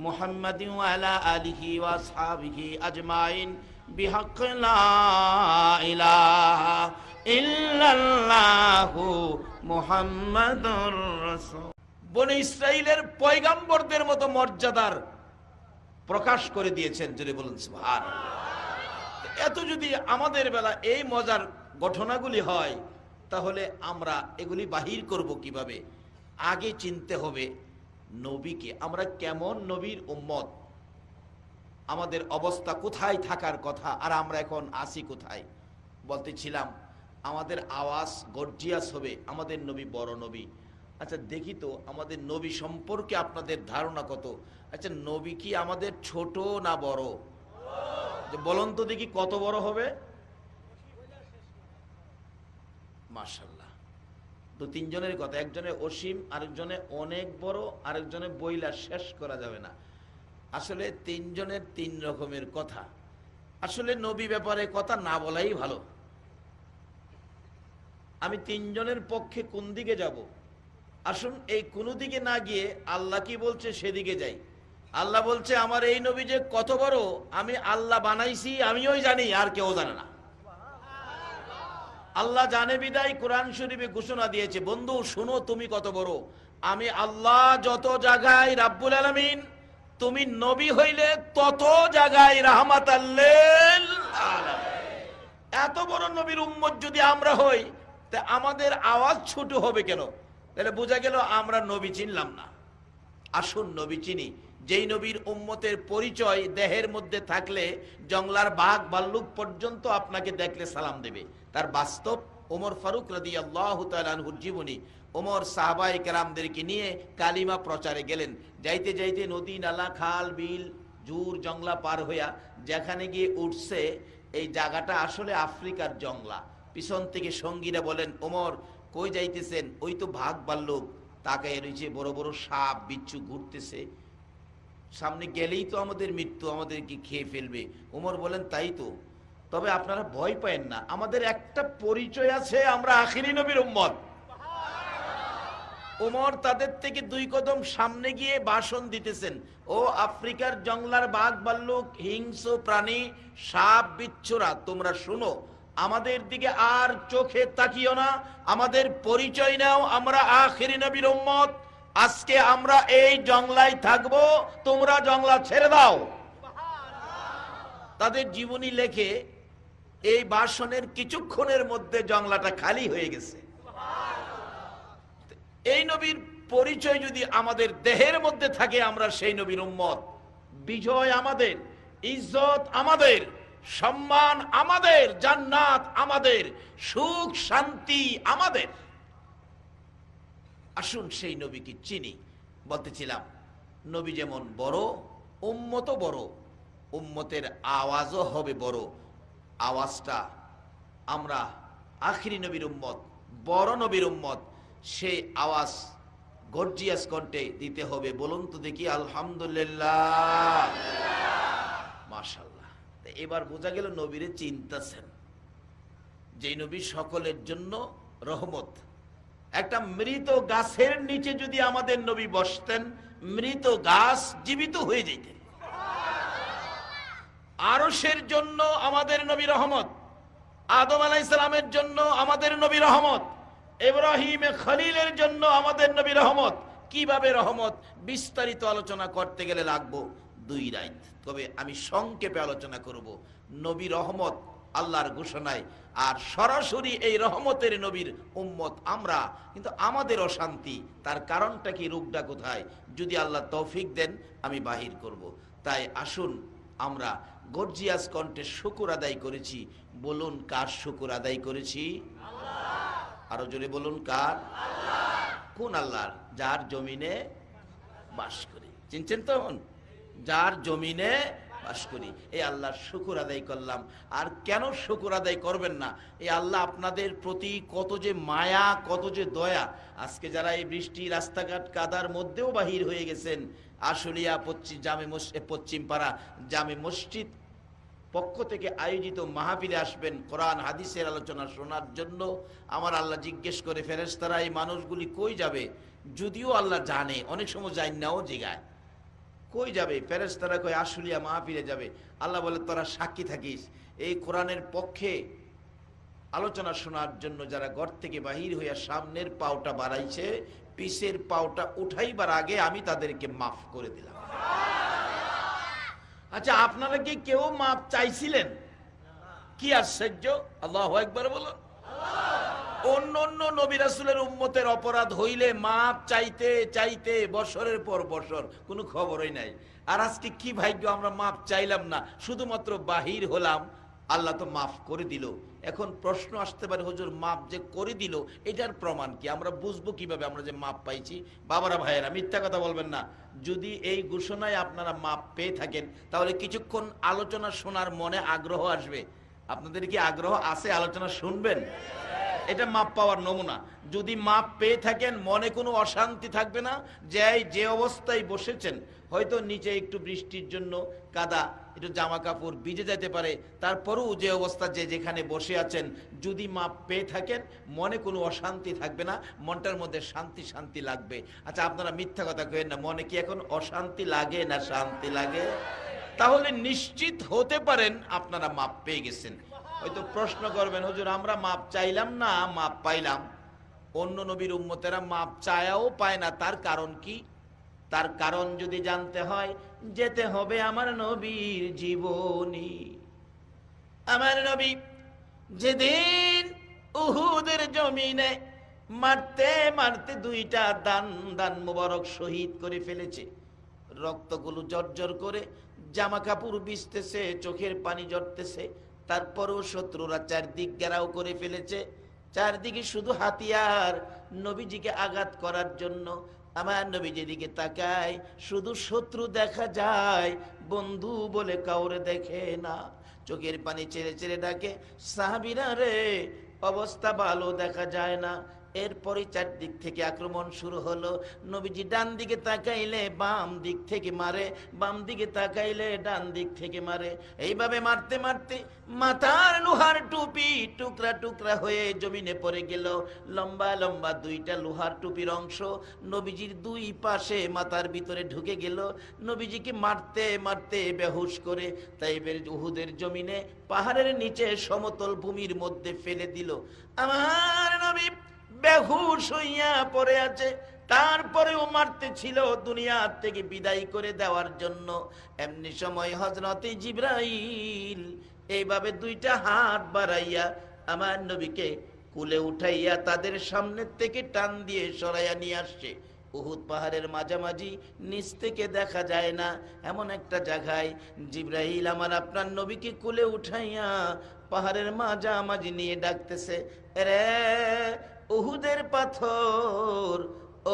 محمد وعلى آله وأصحابه أجمعين بحق لا إله إلا الله محمد رسول বনে ইসরায়েলের পয়গাম্বরদের মতো মর্যাদার প্রকাশ করে দিয়েছেন যদি বলুন সুভার এত যদি আমাদের বেলা এই মজার ঘটনাগুলি হয় তাহলে আমরা এগুলি বাহির করব কিভাবে আগে চিনতে হবে নবীকে আমরা কেমন নবীর উম্মত আমাদের অবস্থা কোথায় থাকার কথা আর আমরা এখন আসি কোথায় বলতেছিলাম আমাদের আওয়াজ গর্জিয়াস হবে আমাদের নবী বড় নবী আচ্ছা দেখি তো আমাদের নবী সম্পর্কে আপনাদের ধারণা কত আচ্ছা নবী কি আমাদের ছোট না বড় বলন তো দেখি কত বড় হবে মার্শাল্লাহ দু তিনজনের কথা একজনে অসীম আরেকজনে অনেক বড় আরেকজনে বইলা শেষ করা যাবে না আসলে তিনজনের তিন রকমের কথা আসলে নবী ব্যাপারে কথা না বলাই ভালো আমি তিনজনের পক্ষে কোন দিকে যাবো আসুন এই কোনো দিকে না গিয়ে আল্লাহ কি বলছে সেদিকে যাই আল্লাহ বলছে আমার এই নবী যে কত বড় আমি আল্লাহ বানাইছি আমিও জানি আর কেউ জানে না আল্লাহ জানে বিদায় কোরআন শরীফে ঘোষণা দিয়েছে বন্ধু শোনো তুমি কত বড় আমি আল্লাহ যত জায়গায় রাব্বুল আলমিন তুমি নবী হইলে তত জায়গায় রাহমাত এত বড় নবীর উম্মত যদি আমরা হই তা আমাদের আওয়াজ ছোট হবে কেন তাহলে বোঝা গেল আমরা নবী চিনলাম না আসুন নবী চিনি যেই নবীর উম্মতের পরিচয় দেহের মধ্যে থাকলে জংলার বাঘ বাল্লুক পর্যন্ত আপনাকে দেখলে সালাম দেবে তার বাস্তব ওমর ফারুক রাদি আল্লাহ তালহুর জীবনী ওমর সাহাবাই কেরামদেরকে নিয়ে কালিমা প্রচারে গেলেন যাইতে যাইতে নদী নালা খাল বিল জুর জংলা পার হইয়া যেখানে গিয়ে উঠছে এই জায়গাটা আসলে আফ্রিকার জংলা পিছন থেকে সঙ্গীরা বলেন ওমর কই যাইতেছেন ওই তো ভাগ বাল্লোক তাকে রয়েছে বড় বড় সাপ বিচ্ছু ঘুরতেছে সামনে গেলেই তো আমাদের মৃত্যু আমাদেরকে খেয়ে ফেলবে ওমর বলেন তাই তো তবে আপনারা ভয় পায়েন না আমাদের একটা পরিচয় আছে আমরা আখিরি নবীর উম্মত ওমর তাদের থেকে দুই কদম সামনে গিয়ে বাসন দিতেছেন ও আফ্রিকার জংলার বাঘ বাল্লুক হিংস্র প্রাণী সাপ বিচ্ছুরা তোমরা শুনো আমাদের দিকে আর চোখে তাকিও না আমাদের পরিচয় নাও আমরা আখেরি নবীর আজকে আমরা এই জংলায় থাকব তোমরা জংলা ছেড়ে দাও তাদের জীবনী লেখে এই বাসনের কিছুক্ষণের মধ্যে জংলাটা খালি হয়ে গেছে এই নবীর পরিচয় যদি আমাদের দেহের মধ্যে থাকে আমরা সেই নবীর উম্মত বিজয় আমাদের ইজ্জত আমাদের সম্মান আমাদের জান্নাত আমাদের সুখ শান্তি আমাদের আসুন সেই নবীকে চিনি বলতেছিলাম নবী যেমন বড় উম্মত বড় উম্মতের আওয়াজও হবে বড় আওয়াজটা আমরা আখরি নবীর উম্মত বড় নবীর উম্মত সেই আওয়াজ গর্জিয়াস কণ্ঠে দিতে হবে বলুন তো দেখি আলহামদুলিল্লাহ মাশাল এবার বোঝা গেল নবীরে চিনতেছেন যে নবী সকলের জন্য রহমত একটা মৃত গাছের নিচে যদি আমাদের নবী বসতেন মৃত গাছ জীবিত হয়ে যেতেন আরসের জন্য আমাদের নবী রহমত আদম আলাহ ইসলামের জন্য আমাদের নবী রহমত এব্রাহিম খলিলের জন্য আমাদের নবী রহমত কিভাবে রহমত বিস্তারিত আলোচনা করতে গেলে লাগবো দুই রায় তবে আমি সংক্ষেপে আলোচনা করব নবী রহমত আল্লাহর ঘোষণায় আর সরাসরি এই রহমতের নবীর উম্মত আমরা কিন্তু আমাদের অশান্তি তার কারণটা কি রোগটা কোথায় যদি আল্লাহ তৌফিক দেন আমি বাহির করব। তাই আসুন আমরা গর্জিয়াস কণ্ঠে শুকুর আদায় করেছি বলুন কার শুকুর আদায় করেছি আরো জোরে বলুন কার কোন আল্লাহর যার জমিনে বাস করে চিনছেন তো যার জমিনে বাস করি এই আল্লাহর শুকুর আদায় করলাম আর কেন শুকুর আদায় করবেন না এই আল্লাহ আপনাদের প্রতি কত যে মায়া কত যে দয়া আজকে যারা এই বৃষ্টি রাস্তাঘাট কাদার মধ্যেও বাহির হয়ে গেছেন আশুলিয়া পশ্চিম জামে পশ্চিম পাড়া জামে মসজিদ পক্ষ থেকে আয়োজিত মাহাবিলে আসবেন কোরআন হাদিসের আলোচনা শোনার জন্য আমার আল্লাহ জিজ্ঞেস করে ফেরেস্তারা এই মানুষগুলি কই যাবে যদিও আল্লাহ জানে অনেক সময় যাই নাও জিগায় কই যাবে ফেরেস তারা কই আশুলিয়া ফিরে যাবে আল্লাহ বলে তোরা সাক্ষী থাকিস এই কোরআনের পক্ষে আলোচনা শোনার জন্য যারা ঘর থেকে বাহির হইয়া সামনের পাওটা বাড়াইছে পিসের পাওটা উঠাইবার আগে আমি তাদেরকে মাফ করে দিলাম আচ্ছা আপনারা কি কেউ মাফ চাইছিলেন কি আশ্চর্য আল্লাহ একবার বলুন অন্য অন্য রাসুলের উম্মতের অপরাধ হইলে মাপ চাইতে চাইতে বছরের পর বছর কোনো খবরই নাই আর আজকে কি ভাগ্য আমরা মাপ চাইলাম না শুধুমাত্র বাহির হলাম আল্লাহ তো মাফ করে দিল এখন প্রশ্ন আসতে পারে হজুর মাপ যে করে দিল এটার প্রমাণ কি আমরা বুঝবো কিভাবে আমরা যে মাপ পাইছি বাবারা ভাইয়েরা মিথ্যা কথা বলবেন না যদি এই ঘোষণায় আপনারা মাপ পেয়ে থাকেন তাহলে কিছুক্ষণ আলোচনা শোনার মনে আগ্রহ আসবে আপনাদের কি আগ্রহ আছে আলোচনা শুনবেন এটা মাপ পাওয়ার নমুনা যদি মাপ পেয়ে থাকেন মনে কোনো অশান্তি থাকবে না যে যে অবস্থায় বসেছেন হয়তো নিচে একটু বৃষ্টির জন্য কাদা একটু জামা কাপড় ভিজে যেতে পারে তারপরেও যে অবস্থা যে যেখানে বসে আছেন যদি মাপ পেয়ে থাকেন মনে কোনো অশান্তি থাকবে না মনটার মধ্যে শান্তি শান্তি লাগবে আচ্ছা আপনারা মিথ্যা কথা কেন না মনে কি এখন অশান্তি লাগে না শান্তি লাগে তাহলে নিশ্চিত হতে পারেন আপনারা মাপ পেয়ে গেছেন হয়তো প্রশ্ন করবেন হুজুর আমরা মাপ চাইলাম না মাপ পাইলাম অন্য নবীর উম্মতেরা মাপ চায়াও পায় না তার কারণ কি তার কারণ যদি জানতে হয় যেতে হবে আমার নবীর জীবনী আমার নবী যেদিন উহুদের জমিনে মারতে মারতে দুইটা দান দান মুবারক শহীদ করে ফেলেছে রক্তগুলো জর্জর করে জামা কাপড় বিছতেছে চোখের পানি জড়তেছে তারপরও শত্রুরা চারদিক গেরাও করে ফেলেছে চারদিকে শুধু হাতিয়ার নবীজিকে আঘাত করার জন্য আমার নবী যেদিকে তাকায় শুধু শত্রু দেখা যায় বন্ধু বলে কাউরে দেখে না চোখের পানি ছেড়ে ছেড়ে ডাকে সাহাবিরা রে অবস্থা ভালো দেখা যায় না এরপরে চারদিক থেকে আক্রমণ শুরু হলো নবীজি ডান দিকে তাকাইলে বাম দিক থেকে মারে বাম দিকে তাকাইলে ডান দিক থেকে মারে এইভাবে মারতে মারতে মাথার লোহার টুপি টুকরা টুকরা হয়ে জমিনে পড়ে গেল লম্বা লম্বা দুইটা লোহার টুপির অংশ নবীজির দুই পাশে মাথার ভিতরে ঢুকে গেল নবীজিকে মারতে মারতে বেহুশ করে তাই বের উহুদের জমিনে পাহাড়ের নিচে সমতল ভূমির মধ্যে ফেলে দিল আমার নবী বেহুশ হইয়া পড়ে আছে তারপরেও ছিল দুনিয়া থেকে বিদায় করে দেওয়ার জন্য এমনি সময় হজরতে জিব্রাইল এইভাবে দুইটা হাত বাড়াইয়া আমার নবীকে কুলে উঠাইয়া তাদের সামনের থেকে টান দিয়ে সরাইয়া নিয়ে আসছে উহুদ পাহাড়ের মাঝামাঝি নিচ থেকে দেখা যায় না এমন একটা জায়গায় জিব্রাহিল আমার আপনার নবীকে কুলে উঠাইয়া পাহাড়ের মাঝামাঝি নিয়ে ডাকতেছে রে উহুদের পাথর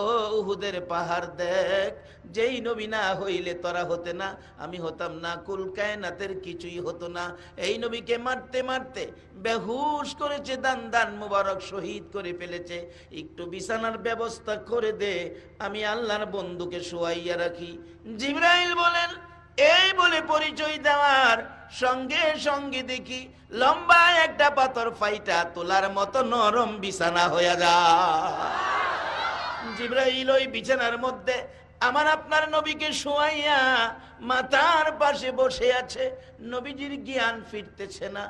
ও উহুদের পাহাড় দেখ যেই নবী না হইলে তোরা হতে না আমি হতাম না কুল কায়নাতের কিছুই হতো না এই নবীকে মারতে মারতে বেহুশ করেছে দান দান মুবারক শহীদ করে ফেলেছে একটু বিছানার ব্যবস্থা করে দে আমি আল্লাহর বন্ধুকে শোয়াইয়া রাখি জিব্রাইল বলেন এই বলে পরিচয় দেওয়ার সঙ্গে সঙ্গে দেখি লম্বা একটা পাথর ফাইটা তোলার মতো নরম বিছানা হয়ে যায় জিব্রাইল ওই বিছানার মধ্যে আমার আপনার নবীকে শোয়াইয়া মাতার পাশে বসে আছে নবীজির জ্ঞান ফিরতেছে না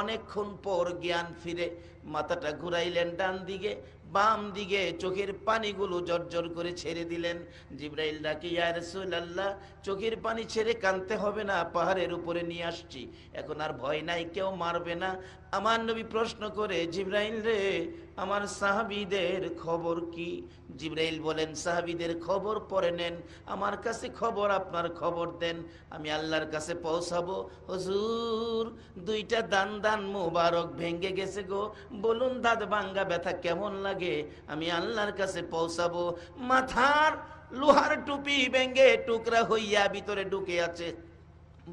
অনেকক্ষণ পর জ্ঞান ফিরে মাথাটা ঘুরাইলেন ডান দিকে বাম দিকে চোখের পানিগুলো জর্জর করে ছেড়ে দিলেন জিব্রাইল ডাকি আল্লাহ চোখের পানি ছেড়ে কানতে হবে না পাহাড়ের উপরে নিয়ে আসছি এখন আর ভয় নাই কেউ মারবে না আমার নবী প্রশ্ন করে জিব্রাইল রে আমার সাহাবিদের খবর কি জিব্রাইল বলেন সাহাবিদের খবর পরে নেন আমার কাছে খবর আপনার খবর দেন আমি আল্লাহর কাছে পৌঁছাবো হজুর দুইটা দান দান মোবারক ভেঙ্গে গেছে গো বলুন দাঁত ভাঙ্গা ব্যথা কেমন লাগে আমি আল্লাহর কাছে পৌঁছাবো মাথার লোহার টুপি ভেঙ্গে টুকরা হইয়া ভিতরে ঢুকে আছে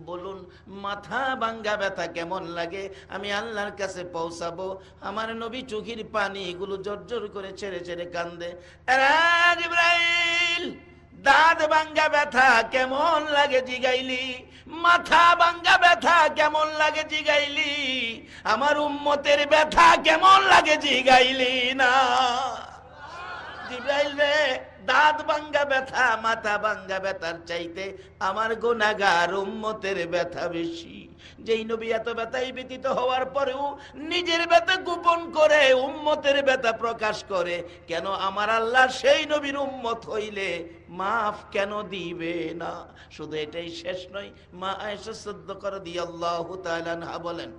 বলুন মাথা ভাঙ্গা ব্যথা কেমন লাগে আমি আল্লাহর কাছে পৌঁছাবো আমার নবী চোখের পানি এগুলো জর্জর করে ছেড়ে ছেড়ে কান্দে ইব্রাহিম দাঁত ভাঙ্গা ব্যথা কেমন লাগে জিগাইলি মাথা ভাঙ্গা ব্যথা কেমন লাগে জিগাইলি আমার উম্মতের ব্যথা কেমন লাগে জিগাইলি না জিগাইল রে দাঁত ভাঙ্গা ব্যথা মাথা ভাঙ্গা ব্যথার চাইতে আমার গোনাগার উম্মতের ব্যথা বেশি যেই নবী এত ব্যথাই ব্যতীত হওয়ার পরেও নিজের ব্যথা গোপন করে উম্মতের ব্যথা প্রকাশ করে কেন আমার আল্লাহ সেই নবীর উম্মত হইলে মাফ কেন দিবে না শুধু এটাই শেষ নয় মা আয়সা সদ্য করে দিয়ে আল্লাহ বলেন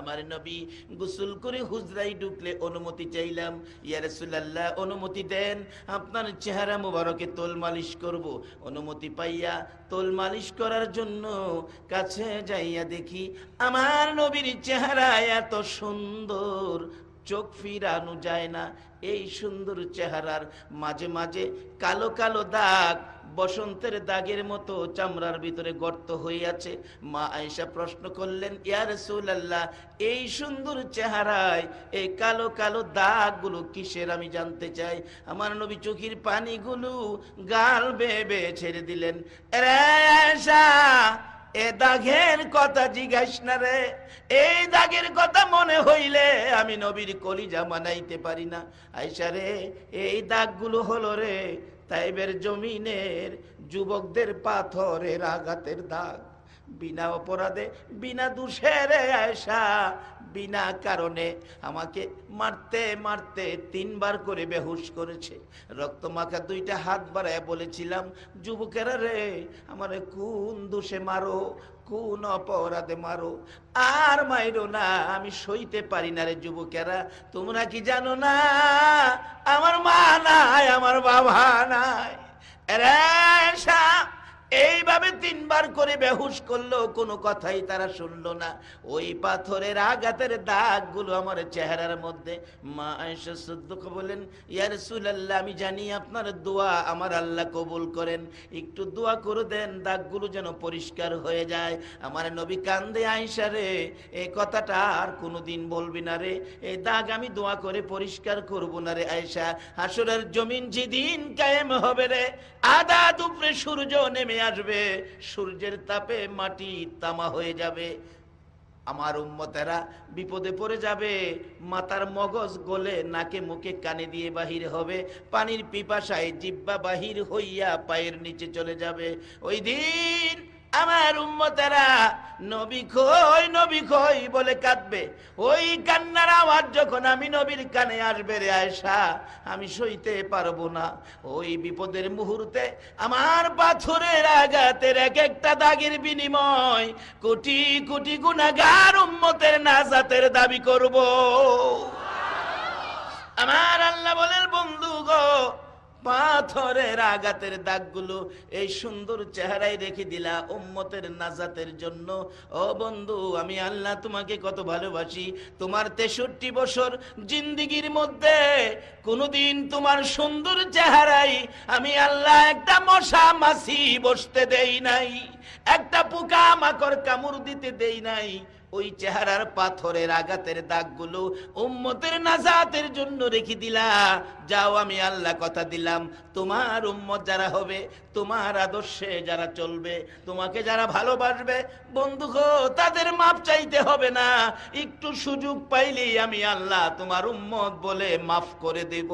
আমার নবী গুসুল করে হুজরাই ঢুকলে অনুমতি চাইলাম ইয়ারসুল্লাহ অনুমতি দেন আপনার চেহারা মোবারকে তোল মালিশ করব অনুমতি পাইয়া তোল মালিশ করার জন্য কাছে যাইয়া দেখি আমার নবীর চেহারা এত সুন্দর চোখ ফিরানো যায় না এই সুন্দর চেহারার মাঝে মাঝে কালো কালো দাগ বসন্তের দাগের মতো চামড়ার ভিতরে গর্ত হয়ে আছে মা আয়সা প্রশ্ন করলেন ইয়ার আল্লাহ এই সুন্দর চেহারায় এই কালো কালো দাগগুলো কিসের আমি জানতে চাই আমার নবী চোখের পানিগুলো গাল বেবে ছেড়ে দিলেন এ দাগের কথা জিজ্ঞাস না রে এই দাগের কথা মনে হইলে আমি নবীর কলিজা মানাইতে পারি না আইসা রে এই দাগগুলো হলো রে তাইবের জমিনের যুবকদের পাথরের আঘাতের দাগ বিনা অপরাধে বিনা দোষের আয়সা বিনা কারণে আমাকে মারতে মারতে তিনবার করে বেহুশ করেছে রক্ত মাখা দুইটা হাত বাড়ায় বলেছিলাম যুবকেরা রে আমার কোন দোষে মারো কোন অপরাধে মারো আর মাইরো না আমি সইতে পারি না রে যুবকেরা তোমরা কি জানো না আমার মা নাই আমার বাবা নাই এইভাবে তিনবার করে বেহুশ করলো কোনো কথাই তারা শুনলো না ওই পাথরের আঘাতের দাগগুলো আমার চেহারার মধ্যে মা আয়েশা বলেন ইয়ার সুলাল্লাহ আমি জানি আপনার দোয়া আমার আল্লাহ কবুল করেন একটু দোয়া করে দেন দাগগুলো যেন পরিষ্কার হয়ে যায় আমার নবী কান্দে আয়েশা রে এই কথাটা আর কোনোদিন বলবি না রে এই দাগ আমি দোয়া করে পরিষ্কার করব না রে আয়েশা হাসুরের জমিন যেদিন কায়েম হবে রে আদা দুপুরে সূর্য নেমে আসবে সূর্যের তাপে মাটি তামা হয়ে যাবে আমার উম্মতেরা বিপদে পড়ে যাবে মাতার মগজ গলে নাকে মুখে কানে দিয়ে বাহির হবে পানির পিপাসায় জিব্বা বাহির হইয়া পায়ের নিচে চলে যাবে ওই দিন আমার উম্মতেরা নবী খই নবী খই বলে কাঁদবে ওই কান্নার আওয়াজ যখন আমি নবীর কানে আসবে রে আয়সা আমি সইতে পারবো না ওই বিপদের মুহূর্তে আমার পাথরের আঘাতের এক একটা দাগের বিনিময় কোটি কোটি গুণাগার উম্মতের নাজাতের দাবি করব আমার আল্লাহ বলেন বন্ধু গো পাথরের আঘাতের দাগগুলো এই সুন্দর চেহারায় রেখে দিলা উম্মতের নাজাতের জন্য ও বন্ধু আমি আল্লাহ তোমাকে কত ভালোবাসি তোমার তেষট্টি বছর জিন্দিগির মধ্যে কোনোদিন তোমার সুন্দর চেহারাই আমি আল্লাহ একটা মশা মাছি বসতে দেই নাই একটা পোকা মাকড় কামড় দিতে দেই নাই ওই চেহারার পাথরের আঘাতের দাগগুলো উম্মতের নাজাতের জন্য রেখে দিলা যাও আমি আল্লাহ কথা দিলাম তোমার উম্মত যারা হবে তোমার আদর্শে যারা চলবে তোমাকে যারা ভালোবাসবে বন্ধু গো তাদের মাপ চাইতে হবে না একটু সুযোগ পাইলেই আমি আল্লাহ তোমার উম্মত বলে মাফ করে দেব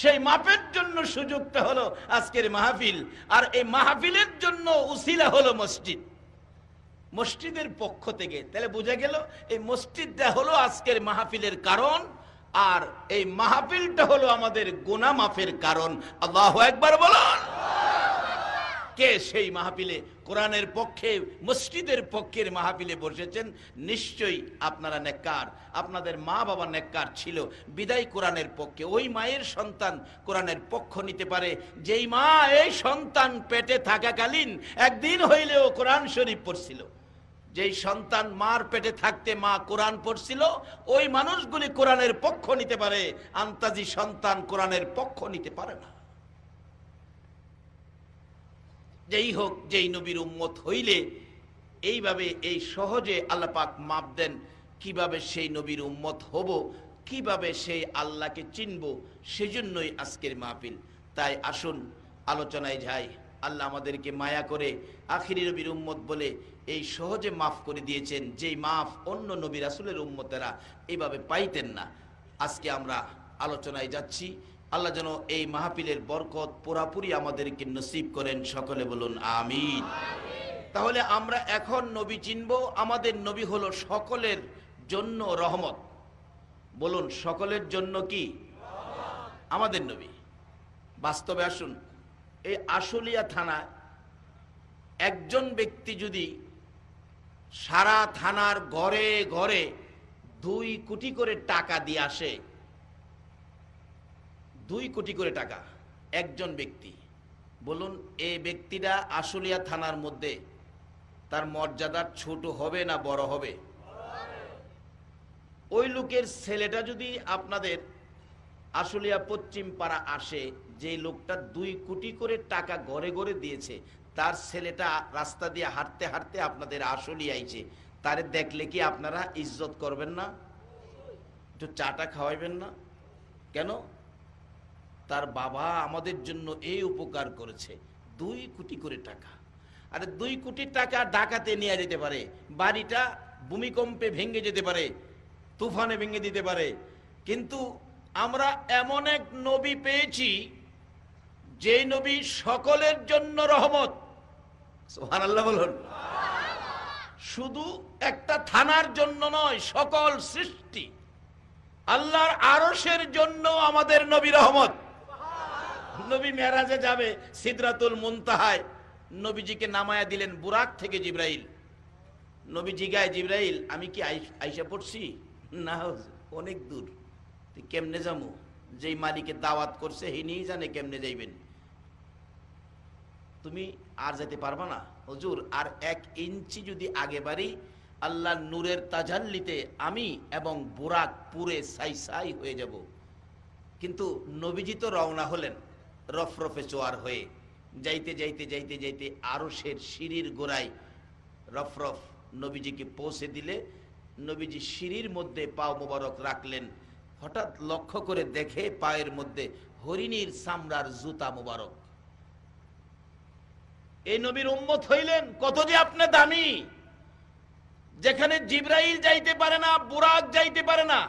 সেই মাপের জন্য সুযোগটা হলো আজকের মাহফিল আর এই মাহফিলের জন্য উসিলা হলো মসজিদ মসজিদের পক্ষ থেকে তাহলে বোঝা গেল এই মসজিদটা হলো আজকের মাহফিলের কারণ আর এই মাহফিলটা হলো আমাদের গোনা মাফের কারণ আল্লাহ একবার বলুন কে সেই মাহফিলে কোরআনের পক্ষে মসজিদের পক্ষের মাহফিলে বসেছেন নিশ্চয়ই আপনারা নেককার আপনাদের মা বাবা নেককার ছিল বিদায় কোরআনের পক্ষে ওই মায়ের সন্তান কোরআনের পক্ষ নিতে পারে যেই মা এই সন্তান পেটে থাকাকালীন একদিন হইলেও কোরআন শরীফ পড়ছিল যেই সন্তান মার পেটে থাকতে মা কোরআন পড়ছিল ওই মানুষগুলি কোরআনের পক্ষ নিতে পারে আন্তাজি সন্তান কোরআনের পক্ষ নিতে পারে না যেই হোক যেই নবীর উম্মত হইলে এইভাবে এই সহজে আল্লাপাক মাপ দেন কিভাবে সেই নবীর উম্মত হব কিভাবে সেই আল্লাহকে চিনব সেজন্যই আজকের মাহফিল তাই আসুন আলোচনায় যাই আল্লাহ আমাদেরকে মায়া করে আখিরি নবীর উম্মত বলে এই সহজে মাফ করে দিয়েছেন যেই মাফ অন্য নবী রাসুলের উম্মতেরা এইভাবে পাইতেন না আজকে আমরা আলোচনায় যাচ্ছি আল্লাহ যেন এই মাহফিলের বরকত পুরাপুরি আমাদেরকে নসিব করেন সকলে বলুন আমিন তাহলে আমরা এখন নবী চিনব আমাদের নবী হলো সকলের জন্য রহমত বলুন সকলের জন্য কি আমাদের নবী বাস্তবে আসুন এই আশুলিয়া থানায় একজন ব্যক্তি যদি সারা থানার ঘরে ঘরে দুই কোটি করে টাকা দিয়ে আসে দুই কোটি করে টাকা একজন ব্যক্তি বলুন এই ব্যক্তিটা আশুলিয়া থানার মধ্যে তার মর্যাদা ছোট হবে না বড় হবে ওই লোকের ছেলেটা যদি আপনাদের আশুলিয়া পশ্চিম পাড়া আসে যে লোকটা দুই কোটি করে টাকা ঘরে ঘরে দিয়েছে তার ছেলেটা রাস্তা দিয়ে হাঁটতে হাঁটতে আপনাদের আসলই আইছে তারে দেখলে কি আপনারা ইজ্জত করবেন না একটু চাটা খাওয়াইবেন না কেন তার বাবা আমাদের জন্য এই উপকার করেছে দুই কোটি করে টাকা আরে দুই কোটি টাকা ডাকাতে নিয়ে যেতে পারে বাড়িটা ভূমিকম্পে ভেঙে যেতে পারে তুফানে ভেঙে দিতে পারে কিন্তু আমরা এমন এক নবী পেয়েছি যে নবী সকলের জন্য রহমত শুধু একটা থানার জন্য নয় সকল সৃষ্টি আল্লাহর আরসের জন্য আমাদের নবী রহমত নবী মেরাজে যাবে সিদ্রাতুল মুনতাহায় নবীজিকে নামায়া দিলেন বুরাক থেকে জিব্রাইল নবী জিগায় জিব্রাইল আমি কি আইসা পড়ছি না অনেক দূর কেমনে যাবো যেই মালিকে দাওয়াত করছে হিনিই জানে কেমনে যাইবেন তুমি আর যেতে পারবা না হজুর আর এক ইঞ্চি যদি আগে বাড়ি আল্লাহ নূরের তাজাল্লিতে আমি এবং বোরাক পুরে সাই সাই হয়ে যাব কিন্তু নবীজি তো রওনা হলেন রফরফে চোয়ার হয়ে যাইতে যাইতে যাইতে যাইতে আরসের সিঁড়ির গোড়ায় রফরফ নবীজিকে পৌঁছে দিলে নবীজি সিঁড়ির মধ্যে পাও মোবারক রাখলেন হঠাৎ লক্ষ্য করে দেখে পায়ের মধ্যে হরিণীর সামরার জুতা মোবারক এই নবীর উম্মত হইলেন কত যে আপনার দামি যেখানে জিব্রাইল যাইতে পারে না বুরাক যাইতে পারে না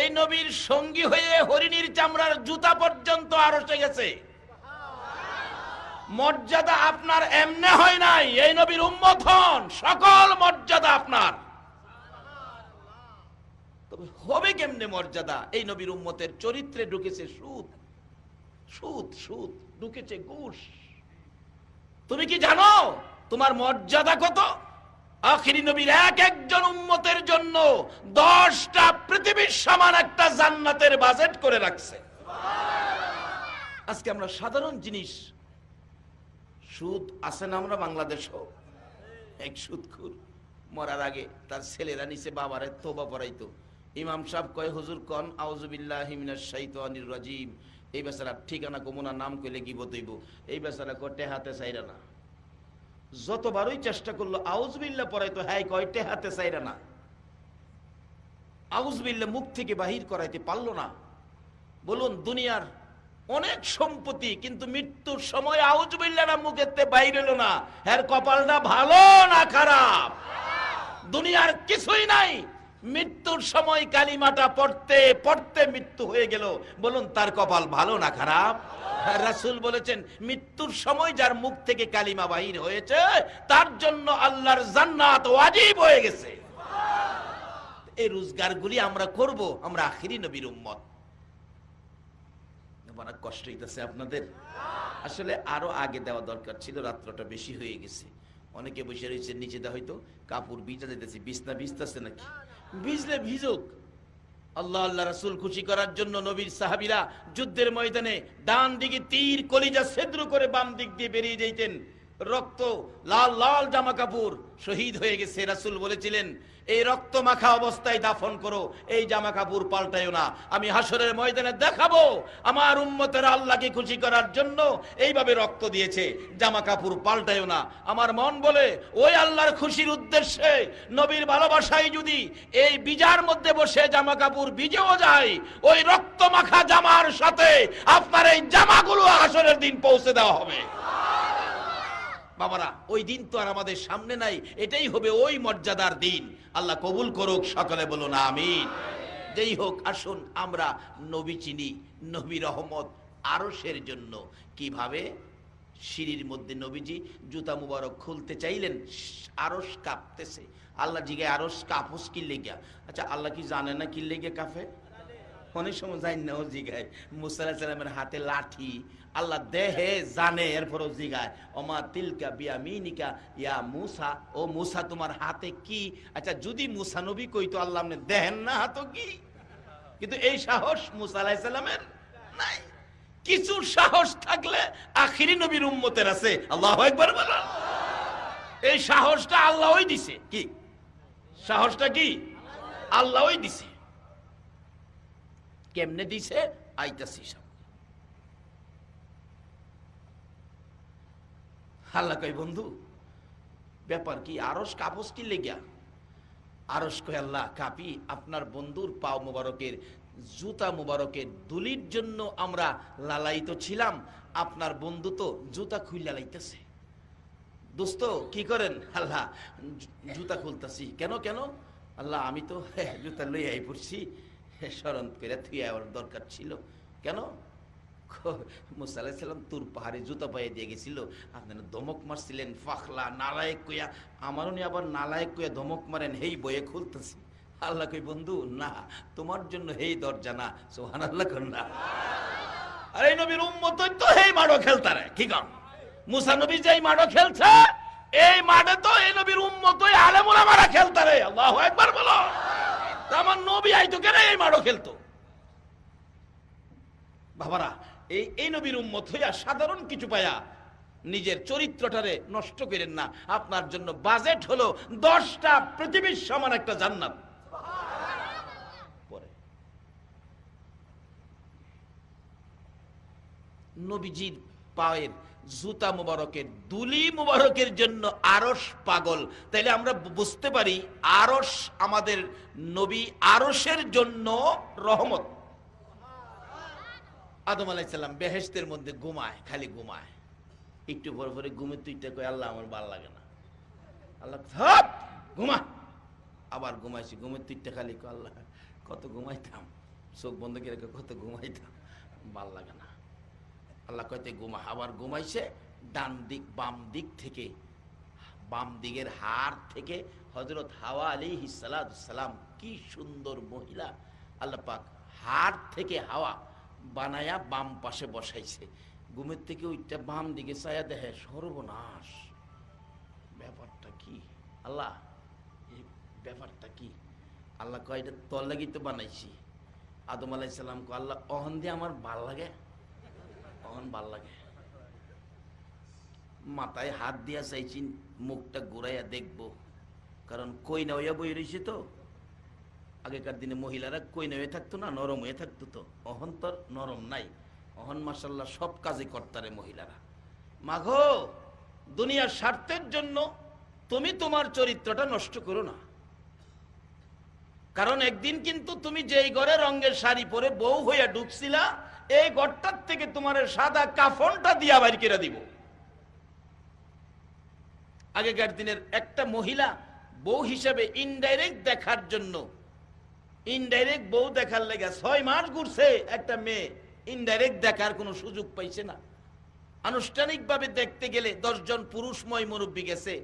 এই নবীর সঙ্গী হয়ে হরিণীর চামড়ার জুতা পর্যন্ত আরসে গেছে মর্যাদা আপনার এমনে হয় নাই এই নবীর উম্মত হন সকল মর্যাদা আপনার তবে হবে কেমনে মর্যাদা এই নবীর উম্মতের চরিত্রে ঢুকেছে সুদ সুদ সুদ ঢুকেছে গুশ তুমি কি জানো তোমার মর্যাদা কত আখিরি নবীর এক একজন জন্য দশটা পৃথিবীর সমান একটা জান্নাতের বাজেট করে রাখছে আজকে আমরা সাধারণ জিনিস সুদ আছে না আমরা বাংলাদেশও এক সুদখুর মরার আগে তার ছেলেরা নিচে বাবারে তোবা পড়াইতো ইমাম সাহ কয় হুজুর কন আউজুবিল্লাহ হিমিনার রাজিম এই বেচারা ঠিকানা কমুনা নাম কইলে গিব দইব এই বেচারা কটে হাতে চাইরা না যতবারই চেষ্টা করলো আউজ বিল্লা পরাই তো হ্যাঁ কয়টে হাতে চাইরা না আউজ বিল্লা মুখ থেকে বাহির করাইতে পারলো না বলুন দুনিয়ার অনেক সম্পত্তি কিন্তু মৃত্যুর সময় আউজ বিল্লা আউজবিল্লারা মুখেতে এলো না এর কপালটা ভালো না খারাপ দুনিয়ার কিছুই নাই মৃত্যুর সময় কালিমাটা পড়তে পড়তে মৃত্যু হয়ে গেল বলুন তার কপাল ভালো না খারাপ রাসুল বলেছেন মৃত্যুর সময় যার মুখ থেকে কালিমা বাহির হয়েছে তার জন্য আল্লাহর জান্নাত ওয়াজিব হয়ে গেছে এই রোজগারগুলি আমরা করব আমরা আখিরি নবীর উম্মত অনেক কষ্ট হইতেছে আপনাদের আসলে আরো আগে দেওয়া দরকার ছিল রাত্রটা বেশি হয়ে গেছে অনেকে বসে রয়েছে নিচে হয়তো কাপড় বিটা বিছনা বিছতেছে নাকি ভিজলে ভিজুক আল্লাহ আল্লাহ রাসুল খুশি করার জন্য নবীর সাহাবিরা যুদ্ধের ময়দানে ডান দিকে তীর কলিজা সেদ্র করে বাম দিক দিয়ে বেরিয়ে যেতেন রক্ত লাল লাল জামা কাপড় শহীদ হয়ে গেছে রাসুল বলেছিলেন এই রক্ত মাখা অবস্থায় দাফন করো এই জামা কাপড় পাল্টাইও না আমি হাসরের ময়দানে দেখাবো আমার উম্মতের আল্লাহকে খুশি করার জন্য এইভাবে রক্ত দিয়েছে জামা কাপড় পাল্টাইও না আমার মন বলে ওই আল্লাহর খুশির উদ্দেশ্যে নবীর ভালোবাসায় যদি এই বিজার মধ্যে বসে জামা কাপড় বিজেও যায় ওই রক্ত মাখা জামার সাথে আপনার এই জামাগুলো হাসরের দিন পৌঁছে দেওয়া হবে বাবারা ওই দিন তো আর আমাদের সামনে নাই এটাই হবে ওই মর্যাদার দিন আল্লাহ কবুল করুক সকালে বলুন আমিন যেই হোক আসুন আমরা নবী চিনি নবী রহমত আরসের জন্য কিভাবে সিঁড়ির মধ্যে নবীজি জুতা মুবারক খুলতে চাইলেন আরস কাঁপতেছে আল্লাহ জিগে আরস কাপুস কি গিয়া আচ্ছা আল্লাহ কি জানে না কিল্লে লেগে কাফে অনেক সময় যাই নাও জিগায় মুসালামের হাতে লাঠি আল্লাহ দেহে জানে এরপরও জিগায় অমা তিলকা বিয়ামিনিকা ইয়া মুসা ও মুসা তোমার হাতে কি আচ্ছা যদি মুসা নবী কইতো আল্লাহ আপনি দেহেন না হাত কি কিন্তু এই সাহস মুসালামের আলাইসাল্লামের নাই কিছু সাহস থাকলে আখিরি নবীর উম্মতের আছে আল্লাহ একবার বল এই সাহসটা আল্লাহই দিছে কি সাহসটা কি আল্লাহই দিছে কেমনে দিছে আইতাছি সব আল্লাহ কই বন্ধু ব্যাপার কি আরস কাপস কি লেগিয়া আরস কই আল্লাহ কাপি আপনার বন্ধুর পাও মুবারকের জুতা মুবারকের দুলির জন্য আমরা লালাইত ছিলাম আপনার বন্ধু তো জুতা খুললা লাইতেছে দোস্ত কি করেন আল্লাহ জুতা খুলতাছি কেন কেন আল্লাহ আমি তো হ্যাঁ, জুতা লইয়াই পড়ছি স্মরণ করে থুয়ে দরকার ছিল কেন মুসাল্লাহাম তুর পাহাড়ে জুতো পায়ে দিয়ে গেছিল আপনারা ধমক মারছিলেন ফাখলা নালায়ক কইয়া আমার উনি আবার নালায়ক কইয়া ধমক মারেন হেই বয়ে খুলতেছি আল্লাহ কই বন্ধু না তোমার জন্য হেই দরজা না সোহান আল্লাহ না আরে এই নবীর উম্মতই তো হেই মাড়ো খেলতারে কি কম মুসা নবী যে মাড়ো খেলছে এই মাঠে তো এই নবীর উম্মতই আলেমুলা মারা খেলতা রে আল্লাহ একবার বলো আমার নবী আইতো কেন এই খেলতো বাবারা এই এই নবীর উম্মত হইয়া সাধারণ কিছু পায়া নিজের চরিত্রটারে নষ্ট করেন না আপনার জন্য বাজেট হলো দশটা পৃথিবীর সমান একটা জান্নাত নবীজির পায়ের জুতা মুবারকের দুলি মুবারকের জন্য আরস পাগল তাইলে আমরা বুঝতে পারি আরস আমাদের নবী আরসের জন্য রহমত আদম আলাইসাল্লাম বেহেস্তের মধ্যে ঘুমায় খালি ঘুমায় একটু ভরে পরে ঘুমে তুইটা কই আল্লাহ আমার ভাল লাগে না আল্লাহ ঘুমা আবার ঘুমাইছি ঘুমের তুইটা খালি আল্লাহ কত ঘুমাইতাম চোখ বন্ধ করে কত ঘুমাইতাম ভাল লাগে না আল্লাহ কয়েতে ঘুমা আবার ঘুমাইছে ডান দিক বাম দিক থেকে বাম দিকের হার থেকে হজরত হাওয়া আলী হিসালাম কি সুন্দর মহিলা আল্লাহ পাক হার থেকে হাওয়া বানায়া বাম পাশে বসাইছে গুমের থেকে ওইটা বাম দিকে চায়া দেখে সর্বনাশ ব্যাপারটা কি আল্লাহ এই ব্যাপারটা কি আল্লাহ কয় এটা তোর তো বানাইছি আদম আলাইসাল্লাম কো আল্লাহ অহন দিয়ে আমার ভাল লাগে অন ভাল লাগে মাথায় হাত দিয়া চাইছি মুখটা ঘুরাইয়া দেখবো কারণ কই না বই রয়েছে তো আগেকার দিনে মহিলারা কই না থাকতো না নরম হয়ে থাকতো তো অহন তোর নরম নাই অহন মাসাল্লাহ সব কাজে কর্তারে মহিলারা মাঘ দুনিয়ার স্বার্থের জন্য তুমি তোমার চরিত্রটা নষ্ট করো না কারণ একদিন কিন্তু তুমি যেই ঘরে রঙের শাড়ি পরে বউ হইয়া ডুবছিলা এই ঘরটার থেকে তোমার সাদা কাফনটা দিয়া বাইর করে দিব আগেকার দিনের একটা মহিলা বউ হিসাবে ইনডাইরেক্ট দেখার জন্য ইনডাইরেক্ট বউ দেখার লেগে ছয় মাস ঘুরছে একটা মেয়ে ইনডাইরেক্ট দেখার কোনো সুযোগ পাইছে না আনুষ্ঠানিকভাবে দেখতে গেলে দশজন পুরুষময় মুরব্বী গেছে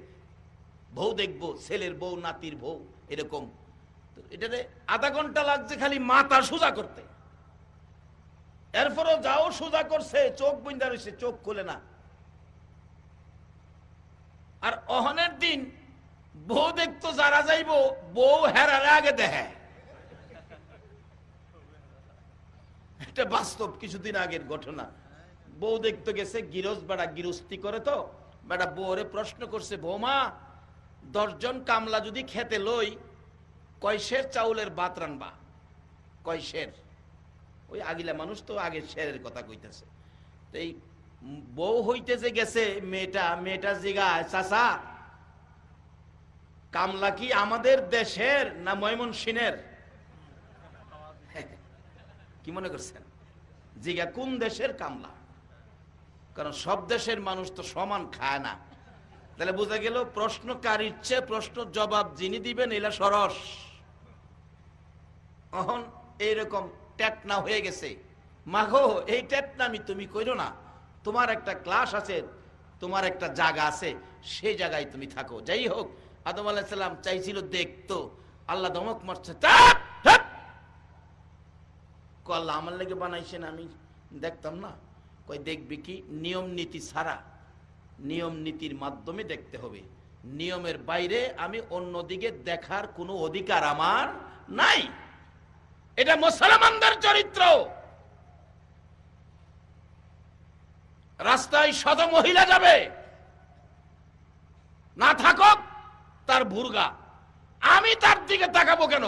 বউ দেখবো ছেলের বউ নাতির বউ এরকম এটাতে আধা ঘন্টা লাগছে খালি মাথা সোজা করতে এরপরও যাও সোজা করছে চোখ বুন্দা রয়েছে চোখ খুলে না আর অহনের দিন বউ দেখতো যারা যাইব বউ হেরার আগে দেখে এটা বাস্তব কিছুদিন আগের ঘটনা বউ দেখতে গেছে গিরস বেড়া গিরস্তি করে তো বেড়া বউরে প্রশ্ন করছে বৌমা দশজন কামলা যদি খেতে লই কয়সের চাউলের বাত রানবা কয়সের ওই আগিলা মানুষ তো আগে শেরের কথা কইতেছে এই বউ হইতে যে গেছে মেয়েটা মেয়েটা জিগায় চাষা কামলা কি আমাদের দেশের না ময়মন সিনের কি মনে করছেন জিগা কোন দেশের কামলা কারণ সব দেশের মানুষ তো সমান খায় না তাহলে বোঝা গেল কার ইচ্ছে প্রশ্ন জবাব যিনি দিবেন এলা সরস অহন এইরকম টেটনা হয়ে গেছে মাঘো এই আমি তুমি কইলো না তোমার একটা ক্লাস আছে তোমার একটা জায়গা আছে সেই জায়গায় তুমি থাকো যাই হোক আদম আলাহিসাল্লাম চাইছিল দেখতো আল্লাহ দমক মারছে আল্লাহ আমার লেগে বানাইছেন আমি দেখতাম না কই দেখবি কি নিয়ম নীতি ছাড়া নিয়ম নীতির মাধ্যমে দেখতে হবে নিয়মের বাইরে আমি অন্যদিকে দেখার কোনো অধিকার আমার নাই এটা মুসলমানদের চরিত্র রাস্তায় শত মহিলা যাবে না থাকক তার ভুরগা আমি তার দিকে তাকাবো কেন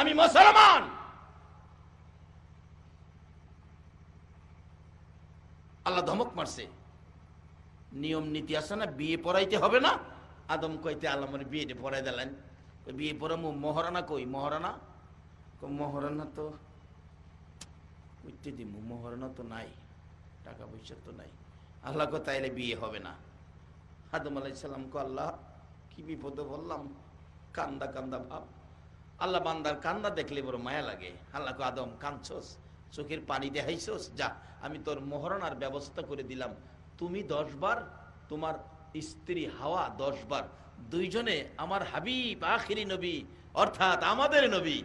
আমি মুসলমান আল্লাহ ধমক মারছে নিয়ম নীতি আছে না বিয়ে পড়াইতে হবে না আদম কইতে আল্লাহ মানে বিয়েটা পড়াই দিলেন বিয়ে পড়া মহারানা কই মহারানা মহরণা তো উঠতে দিব মহরণা তো নাই টাকা পয়সা তো নাই আল্লাহ তাইলে বিয়ে হবে না আদম আলাইসাল্লামকে আল্লাহ কি বিপদে বললাম কান্দা কান্দা ভাব আল্লাহ বান্দার কান্দা দেখলে বড় মায়া লাগে আল্লাহকে আদম কাঁদছস চোখের পানি দেখাইছস যা আমি তোর মহরণার ব্যবস্থা করে দিলাম তুমি দশবার তোমার স্ত্রী হাওয়া দশবার দুইজনে আমার হাবিব আখিরি নবী অর্থাৎ আমাদের নবী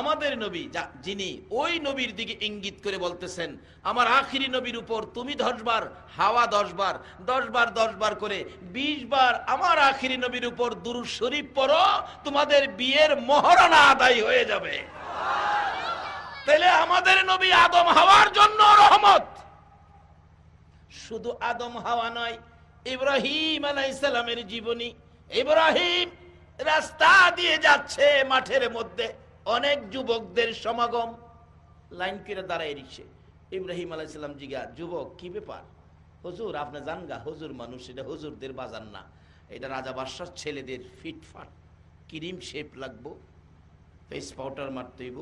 আমাদের নবী যিনি ওই নবীর দিকে ইঙ্গিত করে বলতেছেন আমার আখিরি নবীর উপর তুমি দশবার হাওয়া দশবার দশবার দশবার করে বিশ বার আমার আখিরি নবীর উপর দুরু শরীফ পড়ো তোমাদের বিয়ের মহরণা আদায় হয়ে যাবে তাহলে আমাদের নবী আদম হাওয়ার জন্য রহমত শুধু আদম হাওয়া নয় ইব্রাহিম আলাইসালামের জীবনী ইব্রাহিম রাস্তা দিয়ে যাচ্ছে মাঠের মধ্যে অনেক যুবকদের সমাগম লাইন কেটে দাঁড়াই রিক্সে ইব্রাহিম আলাইসালাম জিগা যুবক কি ব্যাপার হজুর আপনি গা হজুর মানুষ এটা হজুরদের বাজার না এটা রাজা বাদশার ছেলেদের ফিটফাট ক্রিম শেপ লাগবো ফেস পাউডার মারতে হইব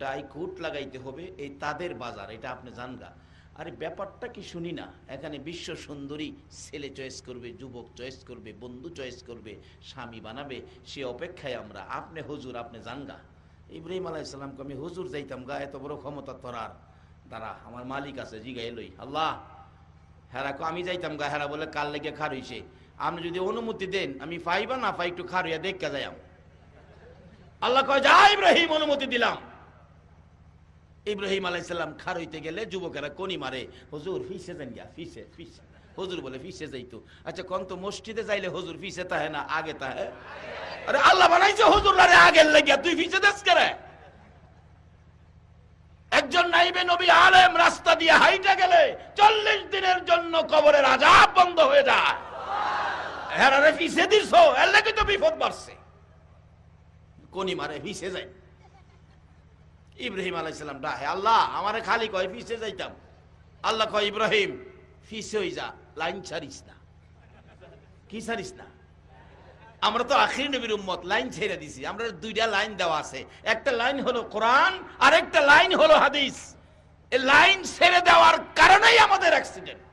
টাই কোট লাগাইতে হবে এই তাদের বাজার এটা আপনি গা আরে ব্যাপারটা কি শুনি না এখানে বিশ্ব সুন্দরী ছেলে চয়েস করবে যুবক চয়েস করবে বন্ধু চয়েস করবে স্বামী বানাবে সে অপেক্ষায় আমরা আপনি হজুর আপনি জানগা ইব্রাহিম আলাইসাল্লামকে আমি হুজুর যাইতাম গা এত বড় ক্ষমতা তরার দ্বারা আমার মালিক আছে জি গাই লই আল্লাহ হেরা আমি যাইতাম গা হেরা বলে কাল লেগে খার হইছে আপনি যদি অনুমতি দেন আমি পাইবা না পাই একটু খার হইয়া দেখা যাই আল্লাহ কয় যা ইব্রাহিম অনুমতি দিলাম ইব্রাহিম আলাইসাল্লাম খার হইতে গেলে যুবকেরা কনি মারে হুজুর ফিসে যান গিয়া ফিসে ফিসে হুজুর বলে ফিসে যাইতো আচ্ছা কোন তো মসজিদে যাইলে হুজুর ফিসে তাহে না আগে তাহে আরে আল্লাহ বানাইছে হুজুর আরে আগে লাগিয়া তুই ফিসে দেশ করে একজন নাইবে নবী আলেম রাস্তা দিয়ে হাইটে গেলে চল্লিশ দিনের জন্য কবরের আজাব বন্ধ হয়ে যায় হ্যাঁ ফিসে দিস এর লাগে তো বিপদ বাড়ছে কনি মারে ফিসে যায় ইব্রাহিম আলাইসালাম ডাহে আল্লাহ আমারে খালি কয় ফিসে যাইতাম আল্লাহ কয় ইব্রাহিম ফিসে হয়ে যা লাইন ছাড়িস না কি ছাড়িস না আমরা তো আখির নবীর উম্মত লাইন ছেড়ে দিছি আমরা দুইটা লাইন দেওয়া আছে একটা লাইন হলো কোরআন আর একটা লাইন হলো হাদিস লাইন ছেড়ে দেওয়ার কারণেই আমাদের অ্যাক্সিডেন্ট